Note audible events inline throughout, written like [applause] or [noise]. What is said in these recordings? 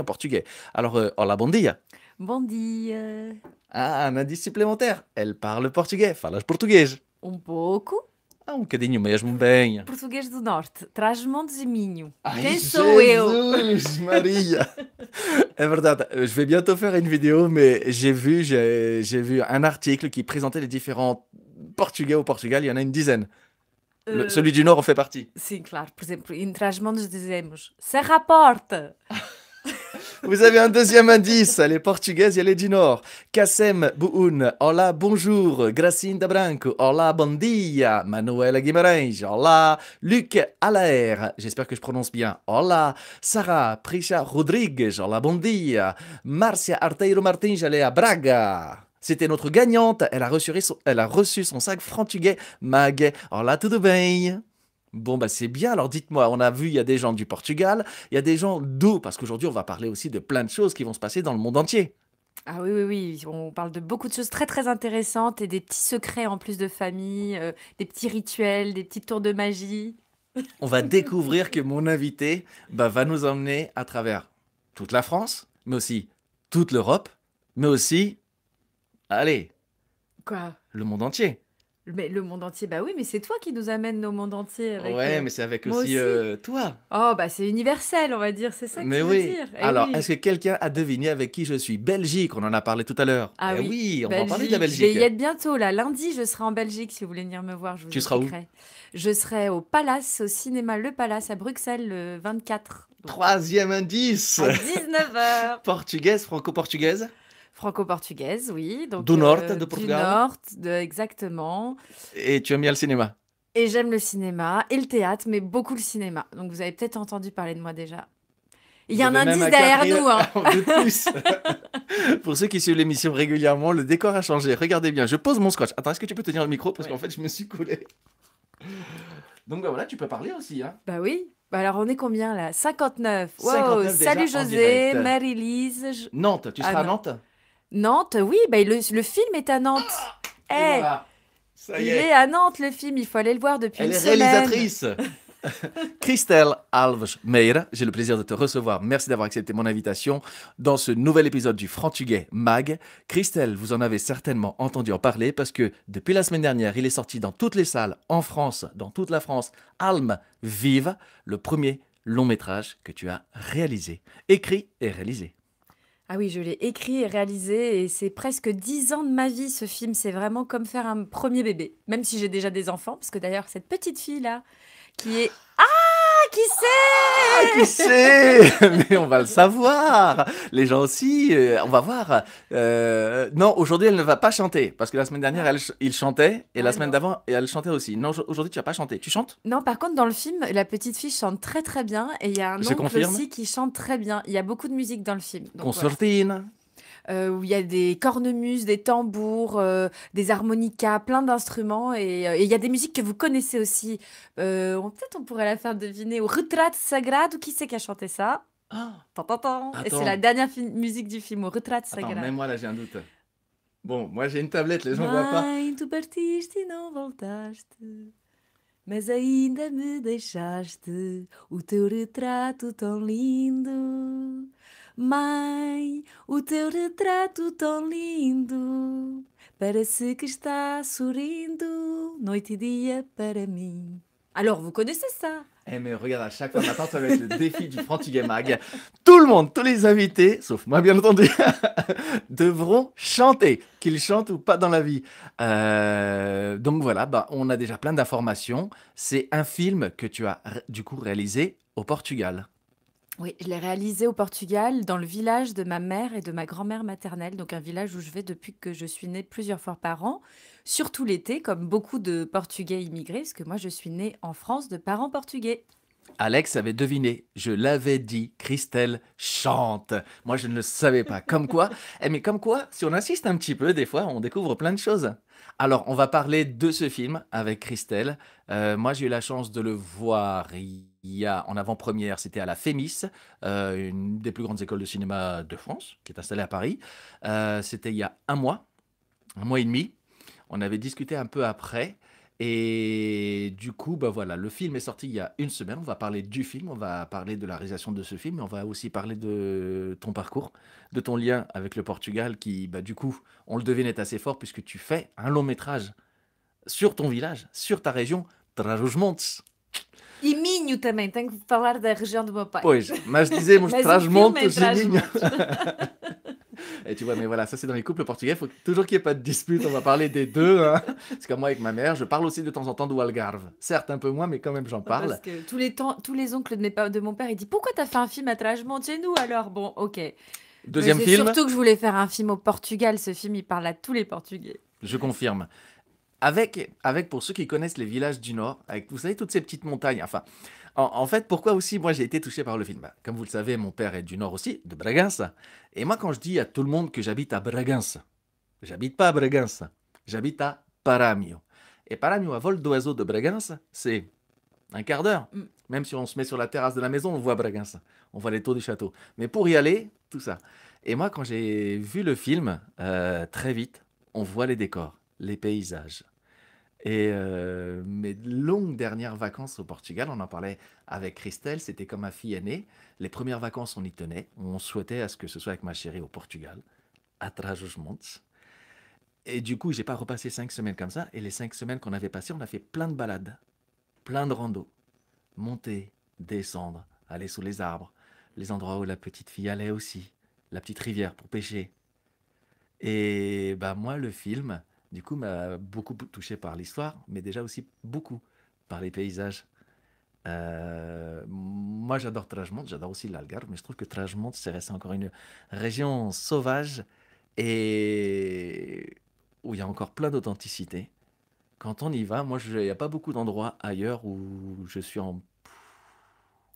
en portugais. Alors, euh, hola, bom dia. dia. Ah, un indice supplémentaire. Elle parle portugais. Falas português. Um pouco. Ah, um bocadinho mesmo, bem. Português do Norte, traz montes e minho. Ai, Quem sou Jesus, eu? Maria! [laughs] é vrai, je vais bientôt faire une vidéo, mais j'ai vu, j'ai vu un article qui présentait les différents portugais au Portugal, il y en a une dizaine. Euh, celui du Nord en fait partie. Sim, claro. Por exemplo, em Trás-Montes dizemos Serra a Porta. [laughs] Vous avez un deuxième indice, elle est portugaise et elle est du Nord. Kassem Bouhoun, hola, bonjour. Gracinda Branco, hola, bon dia. Manuel Guimarães, hola. Luc Alaer. j'espère que je prononce bien, hola. Sarah Prisha Rodrigues, hola, bon dia. Marcia Arteiro martin J'allais à Braga. C'était notre gagnante, elle a reçu, son, elle a reçu son sac franc Mag. Hola, tudo bem? Bon, bah, c'est bien. Alors, dites-moi, on a vu, il y a des gens du Portugal, il y a des gens d'où Parce qu'aujourd'hui, on va parler aussi de plein de choses qui vont se passer dans le monde entier. Ah oui, oui, oui, on parle de beaucoup de choses très, très intéressantes et des petits secrets en plus de famille, euh, des petits rituels, des petits tours de magie. [laughs] On va découvrir que mon invité bah, va nous emmener à travers toute la France, mais aussi toute l'Europe, mais aussi, allez, quoi Le monde entier. Mais le monde entier, bah oui, mais c'est toi qui nous amène au monde entier. ouais, euh, mais c'est avec aussi, euh, toi. Oh, bah c'est universel, on va dire, c'est ça que mais oui. veux dire. Eh oui, Alors, est-ce que quelqu'un a deviné avec qui je suis Belgique, on en a parlé tout à l'heure. Ah eh oui. on va parler de la Belgique. Je vais y être bientôt, là. Lundi, je serai en Belgique si vous voulez venir me voir. Je tu seras où Je serai au Palace, au cinéma Le Palace à Bruxelles le 24. Troisième indice. À 19h. [laughs] Portugaise, franco-portugaise Franco-portugaise, oui. du euh, nord de Portugal. Du nord, exactement. Et tu aimes bien le cinéma Et j'aime le cinéma et le théâtre, mais beaucoup le cinéma. Donc vous avez peut-être entendu parler de moi déjà. Il y a un indice derrière nous. Hein. [laughs] De plus. [laughs] Pour ceux qui suivent l'émission régulièrement, le décor a changé. Regardez bien, je pose mon scotch. Attends, est-ce que tu peux tenir le micro Parce qu'en fait, je me suis collé. Donc bah voilà, tu peux parler aussi. Hein. Bah oui. Bah alors, on est combien là 59. Wow, Salut José, Marie-Lise. Nantes, tu seras à ah Nantes Nantes, oui, bah, le, film est à Nantes. hey, ah, eh, il est. à Nantes le film, il faut aller le voir depuis Elle est réalisatrice. [laughs] Christelle Alves Meira, j'ai le plaisir de te recevoir. Merci d'avoir accepté mon invitation dans ce nouvel épisode du Frantugais Mag. Christelle, vous en avez certainement entendu en parler parce que depuis la semaine dernière, il est sorti dans toutes les salles en France, dans toute la France, Alme Vive, le premier long métrage que tu as réalisé, écrit et réalisé. Ah oui, je l'ai écrit et réalisé et c'est presque dix ans de ma vie ce film. C'est vraiment comme faire un premier bébé, même si j'ai déjà des enfants, parce que d'ailleurs cette petite fille là, qui est ah qui sait ah, Qui sait [laughs] Mais on va le savoir. Les gens aussi, euh, on va voir. Euh, non, aujourd'hui, elle ne va pas chanter. Parce que la semaine dernière, elle, il chantait. Et la ah, semaine d'avant, elle chantait aussi. Non, aujourd'hui, tu vas pas chanter. Tu chantes Non, par contre, dans le film, la petite fille chante très très bien. Et il y a un autre aussi qui chante très bien. Il y a beaucoup de musique dans le film. Donc, Consortine. Euh, où il y a des cornemuses, des tambours, euh, des harmonicas, plein d'instruments. Euh, et il y a des musiques que vous connaissez aussi. peut-être on pourrait la faire deviner. au « Retrat Sagrado, qui c'est qui a chanté ça ah. Et c'est la dernière musique du film, au Retrat Sagrado. Attends, même moi là j'ai un doute. Bon, moi j'ai une tablette, les gens ne voient pas. Mas ainda me deixaste o teu retrato tão lindo mais o teu retrato tão lindo parece que está sorrindo noite et dia para mim. Alors, vous connaissez ça Eh mais regarde, à chaque fois maintenant, ça va le défi du Mag. Tout le monde, tous les invités, sauf moi bien entendu, [laughs] devront chanter, qu'ils chantent ou pas dans la vie. Euh, donc voilà, bah, on a déjà plein d'informations. C'est un film que tu as du coup réalisé au Portugal. Oui, je l'ai réalisé au Portugal, dans le village de ma mère et de ma grand-mère maternelle, donc un village où je vais depuis que je suis née plusieurs fois par an, surtout l'été, comme beaucoup de Portugais immigrés, parce que moi je suis née en France de parents portugais. Alex avait deviné, je l'avais dit, Christelle chante. Moi, je ne le savais pas. Comme quoi, [laughs] eh, mais comme quoi, si on insiste un petit peu, des fois, on découvre plein de choses. Alors, on va parler de ce film avec Christelle. Euh, moi, j'ai eu la chance de le voir il y a en avant-première, c'était à la Fémis, euh, une des plus grandes écoles de cinéma de France, qui est installée à Paris. Euh, c'était il y a un mois, un mois et demi. On avait discuté un peu après. Et du coup, bah voilà, le film est sorti il y a une semaine. On va parler du film, on va parler de la réalisation de ce film, on va aussi parler de ton parcours, de ton lien avec le Portugal, qui, bah, du coup, on le devine est assez fort puisque tu fais un long métrage sur ton village, sur ta région, trás E Minho também, tenho que de da região do meu pai. Pois, mas dizemos [laughs] Trás-Montes e Minho. [laughs] Et tu vois, mais voilà, ça c'est dans les couples portugais, il faut toujours qu'il n'y ait pas de dispute, on va parler des deux. Hein. C'est comme moi avec ma mère, je parle aussi de temps en temps d'Oualgarve. Certes, un peu moins, mais quand même j'en parle. Parce que tous les, temps, tous les oncles de, mes, de mon père, ils disent Pourquoi tu as fait un film à trás chez nous alors Bon, ok. Deuxième film. Surtout que je voulais faire un film au Portugal, ce film il parle à tous les Portugais. Je confirme avec, avec, pour ceux qui connaissent les villages du Nord, avec, vous savez, toutes ces petites montagnes, enfin, en, fait, pourquoi aussi, moi, j'ai été touché par le film bah, Comme vous le savez, mon père est du Nord aussi, de Bragança. Et moi, quand je dis à tout le monde que j'habite à Bragança, j'habite pas à Bragança, j'habite à Paramio. Et Paramio, à vol d'oiseau de Bragança, c'est un quart d'heure. Mm. Même si on se met sur la terrasse de la maison, on voit Bragança, on voit les tours du château. Mais pour y aller, tout ça. Et moi, quand j'ai vu le film, euh, très vite, on voit les décors, les paysages et euh, mes longues dernières vacances au Portugal, on en parlait avec Christelle, c'était comme ma fille aînée. Les premières vacances, on y tenait. On souhaitait à ce que ce soit avec ma chérie au Portugal, à Trás Et du coup, j'ai pas repassé cinq semaines comme ça. Et les cinq semaines qu'on avait passées, on a fait plein de balades, plein de rando, Monter, descendre, aller sous les arbres, les endroits où la petite fille allait aussi, la petite rivière pour pêcher. Et bah moi, le film, du coup, m'a beaucoup touché par l'histoire, mais déjà aussi beaucoup par les paysages. Euh, moi, j'adore Trajmont, j'adore aussi l'Algarve, mais je trouve que Trajmont, c'est resté encore une région sauvage et où il y a encore plein d'authenticité. Quand on y va, moi, il n'y a pas beaucoup d'endroits ailleurs où je suis en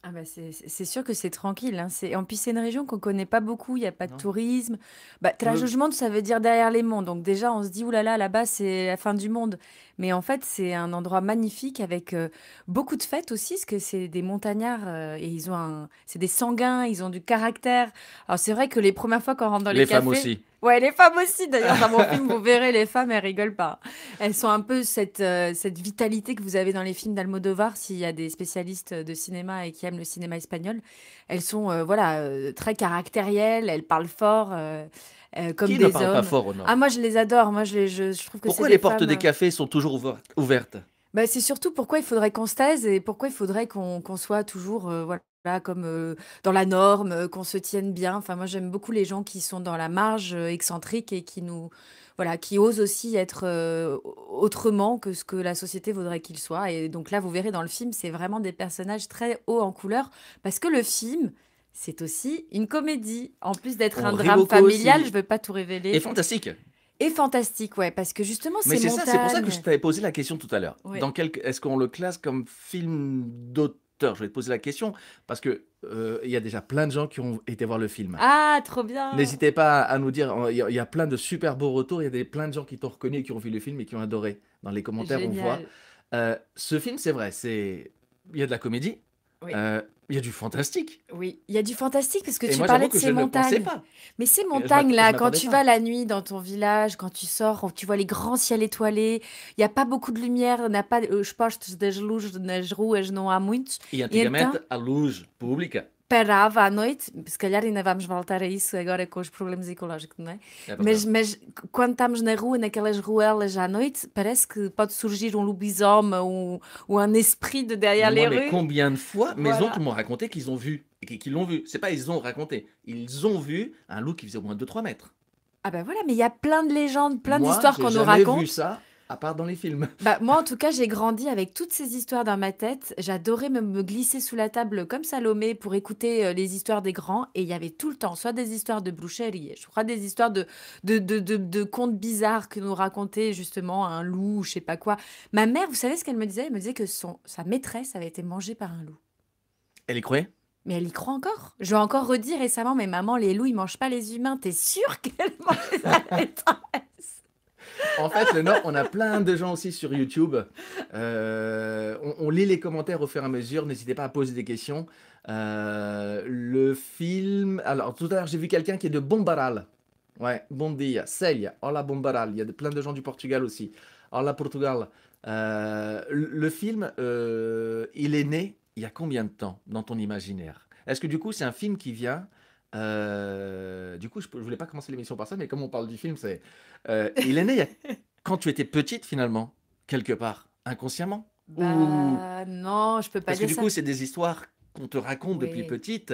ah bah, c'est sûr que c'est tranquille, hein. C'est en plus c'est une région qu'on connaît pas beaucoup, il y a pas de tourisme. Bah, ça veut dire derrière les monts. Donc déjà, on se dit: Oulala, là là, là-bas, c'est la fin du monde». Mais en fait, c'est un endroit magnifique avec euh, beaucoup de fêtes aussi, parce que c'est des montagnards euh, et ils ont un... c'est des sanguins, ils ont du caractère. Alors c'est vrai que les premières fois qu'on rentre dans les, les cafés, femmes aussi. Ouais, les femmes aussi. D'ailleurs, dans mon [laughs] film, vous verrez, les femmes, elles rigolent pas. Elles sont un peu cette, euh, cette vitalité que vous avez dans les films d'Almodovar, s'il y a des spécialistes de cinéma et qui aiment le cinéma espagnol. Elles sont, voilà, très caractérielles, elles parlent fort. Euh, comme Qui ne parle pas fort au Nord Ah, moi, je les adore. Moi, je, je, trouve que Pourquoi les portes des hein. cafés sont toujours ouvertes bah, C'est surtout pourquoi il faudrait qu'on se taise et pourquoi il faudrait qu'on soit toujours. Euh, voilà comme euh, dans la norme, qu'on se tienne bien. Enfin, moi, j'aime beaucoup les gens qui sont dans la marge excentrique et qui nous, voilà, qui osent aussi être autrement que ce que la société voudrait qu'ils soient. Et donc là, vous verrez dans le film, c'est vraiment des personnages très hauts en couleur parce que le film, c'est aussi une comédie. En plus d'être oh, un drame familial, je ne veux pas tout révéler. Et fantastique. Et fantastique, ouais, parce que justement, c'est Mais c'est ça, c'est pour ça que je t'avais posé la question tout à l'heure. Dans quel... Est-ce qu'on le classe comme film d'auteur je vais te poser la question parce que euh, il y a déjà plein de gens qui ont été voir le film. Ah, trop bien N'hésitez pas à nous dire, il y, a plein de super beaux retours, il y a des, plein de gens qui t'ont reconnu et qui ont vu le film et qui ont adoré. Dans les commentaires, on voit. Euh, ce film, c'est vrai, c'est il y a de la comédie. Oui. Euh, il y a du fantastique. Oui, il y a du fantastique parce que tu parlais de ces montagnes. Mais ces montagnes là, quand tu vas la nuit dans ton village, quand tu sors, tu vois les grands ciels étoilés. Il y a pas beaucoup de lumière, n'a pas. Euh, je pense que des luges, des rouges, não à moins. et a parava à noite, se calhar ainda vamos voltar a isso agora com os problemas ecológicos, não é? é mas, mas quando estamos na rua, naquelas ruelas à noite, parece que pode surgir um loup ou, ou un esprit de derrière les mais rues. Combien de fois mes oncles m'ont raconté qu'ils ont vu, qu'ils l'ont vu. C'est pas qu'ils ont raconté, ils ont vu un loup qui faisait au moins 2-3 mètres. Ah ben voilà, mais il y a plein de légendes, plein d'histoires qu'on nous raconte à part dans les films. [laughs] Bah, moi, en tout cas, j'ai grandi avec toutes ces histoires dans ma tête. J'adorais me, glisser sous la table comme Salomé pour écouter euh, les histoires des grands. Et il y avait tout le temps soit des histoires de boucherie, je crois des histoires de, de, de, de, contes bizarres que nous racontait justement un loup, je sais pas quoi. Ma mère, vous savez ce qu'elle me disait Elle me disait que son, sa maîtresse avait été mangée par un loup. Elle y croyait mais elle y croit encore. Je l'ai encore redire récemment, mais maman, les loups, ils mangent pas les humains. T'es sûr [laughs] qu'elle mange sa maîtresse en fait, le on a plein de gens aussi sur YouTube. Euh, on, lit les commentaires au fur et à mesure. N'hésitez pas à poser des questions. Euh, le film. Alors, tout à l'heure, j'ai vu quelqu'un qui est de Bombaral. Ouais, bon dia. Celia. Hola Bombaral. Il y a de, plein de gens du Portugal aussi. Hola Portugal. Euh, le, film, il est né il y a combien de temps dans ton imaginaire Est-ce que du coup, c'est un film qui vient euh, du coup, je ne voulais pas commencer l'émission par ça, mais comme on parle du film, c'est. Euh, il est [laughs] né quand tu étais petite, finalement, quelque part, inconsciemment bah, Non, je ne peux pas Parce que du coup, c'est des histoires qu'on te raconte depuis petite.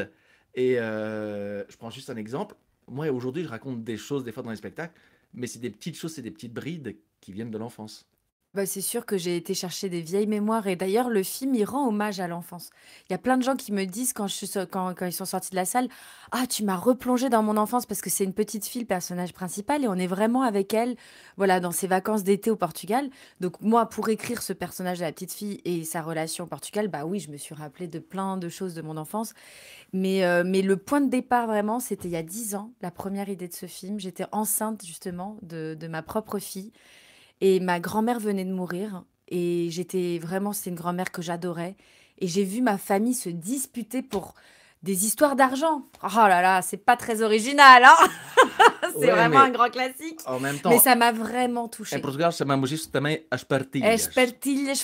Et euh, je prends juste un exemple. Moi, aujourd'hui, je raconte des choses, des fois, dans les spectacles, mais c'est des petites choses, c'est des petites brides qui viennent de l'enfance. Bah, c'est sûr que j'ai été chercher des vieilles mémoires et d'ailleurs le film il rend hommage à l'enfance. Il y a plein de gens qui me disent quand, ils sont sortis de la salle, ah tu m'as replongé dans mon enfance parce que c'est une petite fille le personnage principal et on est vraiment avec elle, voilà dans ses vacances d'été au Portugal. Donc moi pour écrire ce personnage de la petite fille et sa relation au Portugal, bah oui je me suis rappelée de plein de choses de mon enfance, mais euh, mais le point de départ vraiment c'était il y a dix ans la première idée de ce film. J'étais enceinte justement de, de ma propre fille et ma grand-mère venait de mourir. Et j'étais vraiment, c'est une grand-mère que j'adorais. Et j'ai vu ma famille se disputer pour des histoires d'argent. Oh là là, c'est pas très original, hein [laughs] C'est vraiment un grand classique. En même temps, mais ça m'a vraiment touché. En eh, Portugal, m'a aussi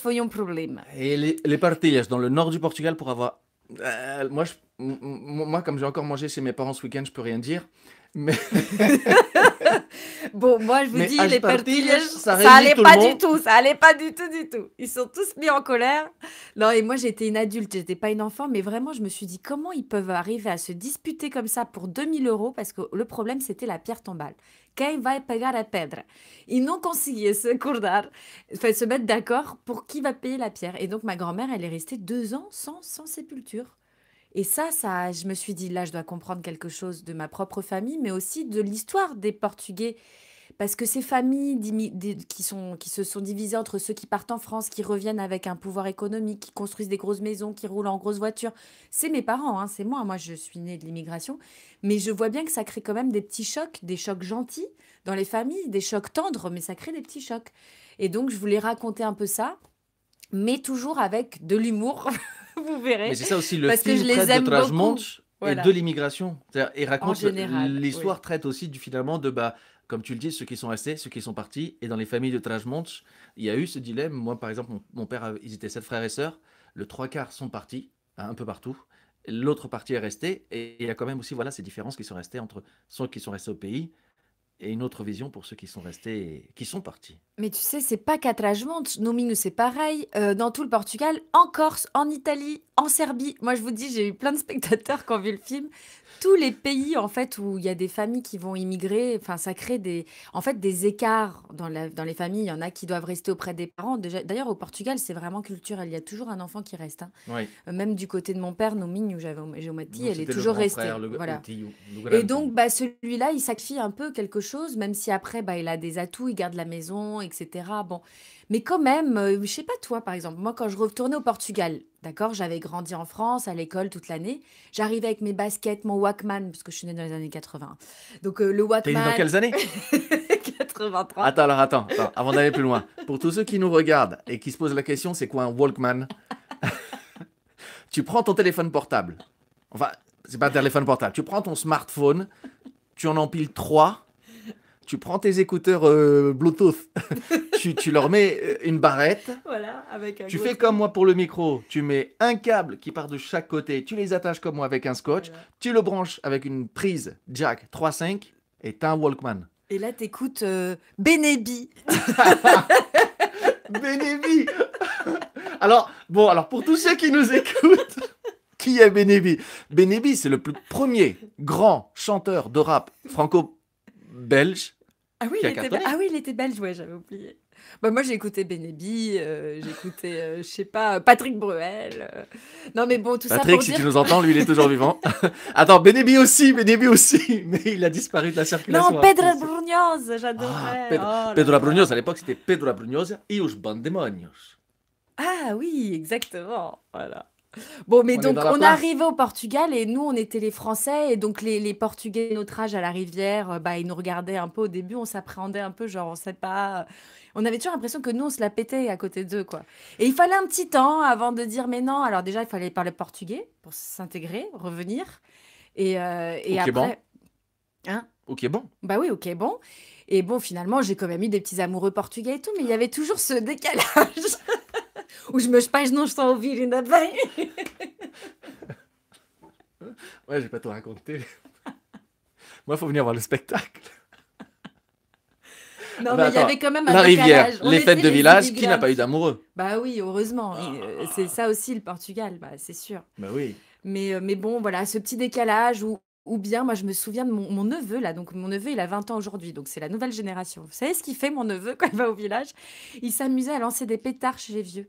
foi um problema. Et les, les dans le nord du Portugal pour avoir euh, moi, moi, comme j'ai encore mangé chez mes parents ce week-end, je peux rien dire bon, moi je vous dis, les ça, ça allait pas du tout, ça allait pas du tout, du tout. Ils sont tous mis en colère. Non, et moi j'étais une adulte, j'étais pas une enfant, mais vraiment je me suis dit comment ils peuvent arriver à se disputer comme ça pour 2000 euros parce que le problème c'était la pierre tombale. Qui va payer la pierre Ils n'ont consigné se se mettre d'accord pour qui va payer la pierre. Et donc ma grand-mère, elle est restée deux ans sans sépulture. Et ça, ça, je me suis dit, là, je dois comprendre quelque chose de ma propre famille, mais aussi de l'histoire des Portugais. Parce que ces familles qui, sont, qui se sont divisées entre ceux qui partent en France, qui reviennent avec un pouvoir économique, qui construisent des grosses maisons, qui roulent en grosses voitures, c'est mes parents, hein, c'est moi. Moi, je suis née de l'immigration. Mais je vois bien que ça crée quand même des petits chocs, des chocs gentils dans les familles, des chocs tendres, mais ça crée des petits chocs. Et donc, je voulais raconter un peu ça, mais toujours avec de l'humour. [laughs] [laughs] vous verrez. Mais c'est ça aussi le Parce film que de et de l'immigration. Et raconte l'histoire traite aussi du finalement de bah comme tu le dis, ceux qui sont restés, ceux qui sont partis. Et dans les familles de Tragemontch, il y a eu ce dilemme. Moi, par exemple, mon, père, ils étaient sept frères et sœurs. Le trois quarts sont partis, hein, un peu partout. L'autre partie est restée. Et il y a quand même aussi voilà, ces différences qui sont restées entre ceux qui sont restés au pays et une autre vision pour ceux qui sont restés, qui sont partis. Mais tu sais, c'est pas nos mines c'est pareil. Euh, dans tout le Portugal, en Corse, en Italie, en Serbie. Moi, je vous dis, j'ai eu plein de spectateurs qui ont vu le film tous les pays en fait où il y a des familles qui vont immigrer, enfin ça crée des en fait des écarts dans, dans les familles. Il y en a qui doivent rester auprès des parents. D'ailleurs au Portugal c'est vraiment culturel. Il y a toujours un enfant qui reste. Hein. Euh, même du côté de mon père, Nomine, où j'avais Géomati, elle est toujours restée. voilà. et donc bah celui-là il sacrifie un peu quelque chose, même si après bah il a des atouts, il garde la maison, etc. Bon, mais quand même, euh, je sais pas toi par exemple. Moi quand je retournais au Portugal D'accord J'avais grandi en France, à l'école toute l'année. J'arrivais avec mes baskets, mon Walkman, parce que je suis née dans les années 80. Donc euh, le Walkman. T'es née dans quelles années 83. [laughs] Attends, alors attends, attends avant d'aller plus loin. Pour tous ceux qui nous regardent et qui se posent la question, c'est quoi un Walkman [laughs] Tu prends ton téléphone portable. Enfin, c'est pas un téléphone portable. Tu prends ton smartphone, tu en empiles trois tu prends tes écouteurs euh, Bluetooth, [laughs] tu, leur mets euh, une barrette. tu fais comme moi pour le micro, tu mets un câble qui part de chaque côté, tu les attaches comme moi avec un scotch, tu le branches avec une prise jack 3.5 et t'as un Walkman. Et là, t'écoutes écoutes euh, Benebi. [laughs] Benebi Alors, bon, alors pour tous ceux qui nous écoutent, [laughs] qui est Benebi Benebi, c'est le plus premier grand chanteur de rap franco-belge ah oui, il était, ah oui, il était belge, ouais, j'avais oublié. Bah, moi, j'ai écouté Benebi, euh, j'ai écouté, euh, je sais pas, Patrick Bruel. Euh. Non, mais bon, tout Patrick, ça. Patrick, si tu nous entends, lui, il est toujours vivant. [laughs] Attends, Benebi aussi, Benebi aussi, [laughs] mais il a disparu de la circulation. Non, Pedro Brugnoz, j'adorais. Ah, Pedro, oh, à l'époque, c'était Pedro Brugnoz et Os Bandemonios. Ah oui, exactement, voilà. Bon, mais donc on arrivait au Portugal et nous, on était les Français. Et donc les, les Portugais, notre âge à la rivière, euh, bah, ils nous regardaient un peu au début. On s'appréhendait un peu, genre on sait pas. On avait toujours l'impression que nous, on se la pétait à côté d'eux. quoi. Et il fallait un petit temps avant de dire, mais non. Alors déjà, il fallait parler portugais pour s'intégrer, revenir. Et, euh, et après. Bon. Hein Ok, bon. Bah oui, ok, bon. Et bon, finalement, j'ai quand même eu des petits amoureux portugais et tout, mais il y avait toujours ce décalage. [laughs] me meus non, je estão a ouvir, ainda bem. Ouais, j'ai pas tout raconter. Moi, il faut venir voir le spectacle. Non, mais il y avait quand même un La rivière, les fêtes de village, qui n'a pas eu d'amoureux Bah oui, heureusement. Euh, ah. C'est ça aussi le Portugal, bah, c'est sûr. Bah oui. Mais, euh, mais bon, voilà, ce petit décalage ou bien, moi, je me souviens de mon, mon, neveu, là. Donc, mon neveu, il a 20 ans aujourd'hui. Donc, c'est la nouvelle génération. Vous savez ce qu'il fait, mon neveu, [laughs] quand il va au village Il s'amusait à lancer des pétards chez les vieux.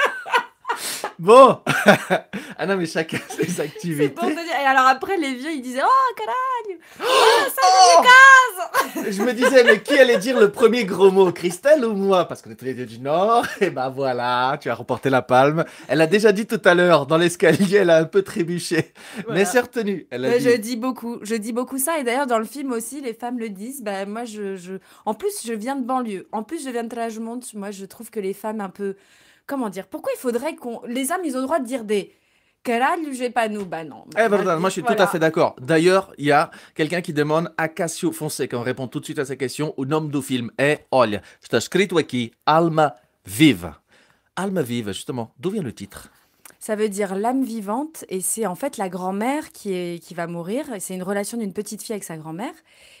Bon [laughs] Ah non, mais chacun ses activités. Et alors après, les vieux, ils disaient Oh, caragne oh !»« Oh, ça Je me disais, mais qui allait dire le premier gros mot Christelle ou moi Parce qu'on est tous les deux du Nord. [laughs] Et eh ben voilà, tu as remporté la palme. Elle a déjà dit tout à l'heure, dans l'escalier, elle a un peu trébuché. Mais c'est retenu. Je dis beaucoup. Je dis beaucoup ça. Et d'ailleurs, dans le film aussi, les femmes le disent. Bah, moi, je, je... En plus, je viens de banlieue. En plus, je viens de Tragemont. Moi, je trouve que les femmes un peu comment dire Pourquoi il faudrait qu'on les hommes ils ont le droit de dire des pas nous, bah non. Eh moi je suis tout à fait d'accord. D'ailleurs, il y a quelqu'un qui demande à Cassio Fonseca, on répond tout de suite à sa question, au nom du film est Olha, écrit ici, Alma Vive. Alma Vive, justement, d'où vient le titre ça veut dire l'âme vivante, et c'est en fait la grand-mère qui, qui va mourir. C'est une relation d'une petite fille avec sa grand-mère,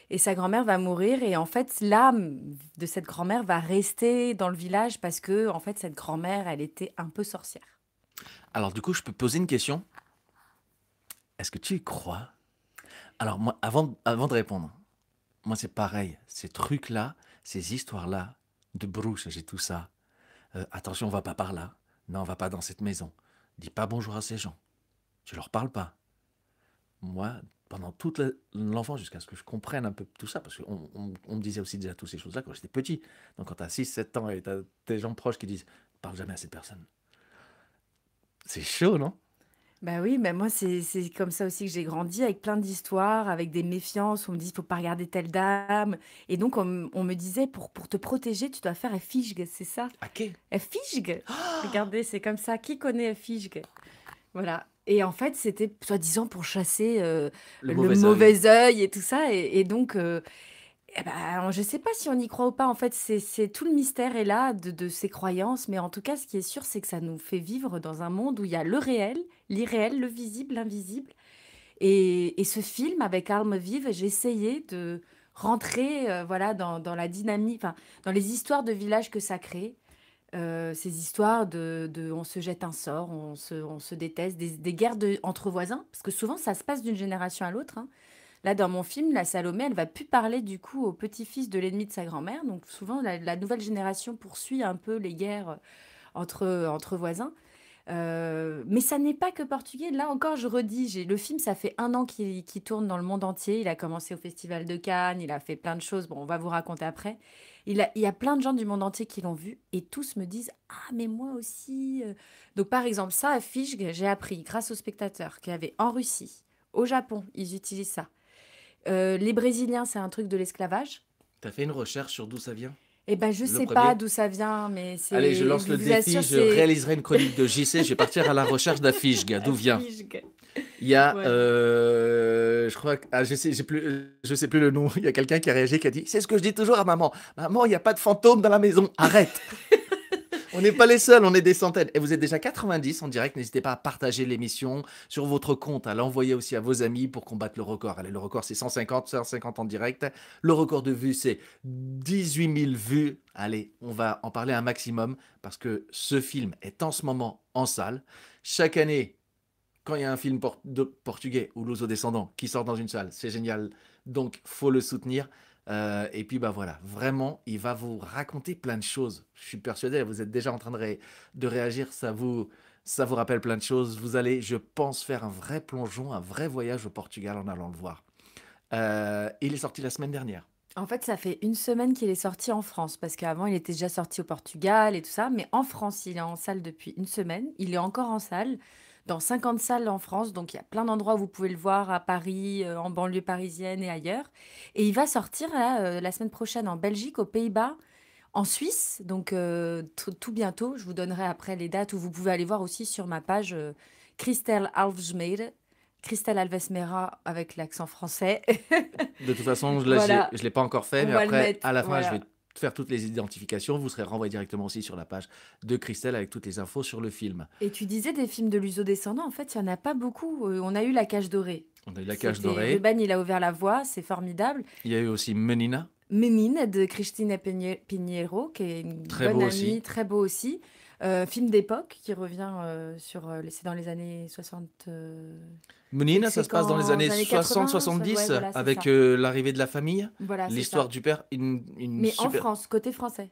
et sa grand-mère va mourir, et en fait l'âme de cette grand-mère va rester dans le village parce que en fait cette grand-mère, elle était un peu sorcière. Alors du coup, je peux poser une question Est-ce que tu y crois Alors moi, avant, avant de répondre, moi c'est pareil, ces trucs-là, ces histoires-là, de brousse, j'ai tout ça. Euh, attention, on va pas par là. Non, on va pas dans cette maison dis pas bonjour à ces gens. je leur parle pas. Moi, pendant toute l'enfance, jusqu'à ce que je comprenne un peu tout ça, parce qu'on on, me disait aussi déjà toutes ces choses-là quand j'étais petit. Donc quand tu as 6-7 ans et tu tes gens proches qui disent Parle jamais à cette personne. C'est chaud, non bah oui, mais bah moi, c'est comme ça aussi que j'ai grandi, avec plein d'histoires, avec des méfiances. On me dit: «Faut pas regarder telle dame» et donc on me disait: «Pour pour te protéger, tu dois faire fige, c'est ça? OK. fige ah Regardez, c'est comme ça. Qui connaît un fige Voilà et en fait, c'était soi-disant pour chasser, euh, Le mauvais œil. et tout ça et donc, euh, eh ben, je ne sais pas si on y croit ou pas. En fait, c'est tout le mystère est là de, ces croyances. Mais en tout cas, ce qui est sûr, c'est que ça nous fait vivre dans un monde où il y a le réel, l'irréel, le visible, l'invisible. Et, ce film, avec Arme Vive, j'ai essayé de rentrer euh, voilà dans, la dynamique, dans les histoires de villages que ça crée. Euh, ces histoires de, on se jette un sort, on se, déteste, des, guerres entre voisins, parce que souvent ça se passe d'une génération à l'autre. Hein. Là, dans mon film, la Salomé, elle va plus parler du coup au petit-fils de l'ennemi de sa grand-mère. Donc souvent, la, nouvelle génération poursuit un peu les guerres euh, entre, euh, entre voisins. Euh, mais ça n'est pas que portugais. Là encore, je redis, le film, ça fait un an qu'il tourne dans le monde entier. Il a commencé au Festival de Cannes, il a fait plein de choses. Bon, on va vous raconter après. Il, il y a plein de gens du monde entier qui l'ont vu et tous me disent Ah, mais moi aussi. Donc, par exemple, ça, affiche, j'ai appris grâce aux spectateurs qu'il y avait en Russie, au Japon, ils utilisent ça. Euh, les Brésiliens, c'est un truc de l'esclavage. Tu as fait une recherche sur d'où ça vient eh ben, je ne sais pas d'où ça vient, mais c'est. Allez, je lance le défi, je réaliserai une chronique de JC, je vais [laughs] partir à la recherche d'Afishga, d'où vient. Il y a, euh, je crois, que, ah, je sais, plus, je sais plus le nom. Il y a quelqu'un qui a réagi, qui a dit, c'est ce que je dis toujours à maman. Maman, il n'y a pas de fantôme dans la maison. Arrête. [laughs] On n'est pas les seuls, on est des centaines. Et vous êtes déjà 90 en direct. N'hésitez pas à partager l'émission sur votre compte, à l'envoyer aussi à vos amis pour combattre le record. Allez, le record, c'est 150, 150 en direct. Le record de vues, c'est 18 000 vues. Allez, on va en parler un maximum parce que ce film est en ce moment en salle. Chaque année, quand il y a un film portugais ou l'Ouzo descendant qui sort dans une salle, c'est génial. Donc, faut le soutenir. Euh, et puis, bah voilà, vraiment, il va vous raconter plein de choses. Je suis persuadé, vous êtes déjà en train de, réagir, ça vous, ça vous rappelle plein de choses. Vous allez, je pense, faire un vrai plongeon, un vrai voyage au Portugal en allant le voir. Euh, il est sorti la semaine dernière. En fait, ça fait une semaine qu'il est sorti en France, parce qu'avant, il était déjà sorti au Portugal et tout ça, mais en France, il est en salle depuis une semaine, il est encore en salle dans 50 salles en France. Donc il y a plein d'endroits où vous pouvez le voir à Paris, euh, en banlieue parisienne et ailleurs. Et il va sortir euh, la semaine prochaine en Belgique, aux Pays-Bas, en Suisse. Donc euh, tout bientôt, je vous donnerai après les dates où vous pouvez aller voir aussi sur ma page Christelle Alvesmeyre, Christelle Alvesmera avec l'accent français. de toute façon, je ne [laughs] l'ai pas encore fait, mais après, à la fin, je vais faire toutes les identifications, vous serez renvoyé directement aussi sur la page de Christelle avec toutes les infos sur le film. Et tu disais des films de l'uso descendant, en fait, il n'y en a pas beaucoup. Euh, on a eu La Cage Dorée. On a eu La Cage Dorée. Ben, il a ouvert la voie, c'est formidable. Il y a eu aussi Menina. Menina de Christine Pinheiro, qui est une bonne amie, très beau aussi. Euh, film d'époque qui revient euh, sur. Euh, c'est dans les années 60. Monine, ça se passe dans les années, 60-70 avec l'arrivée de la famille, l'histoire du père. Une, Mais en France, côté français.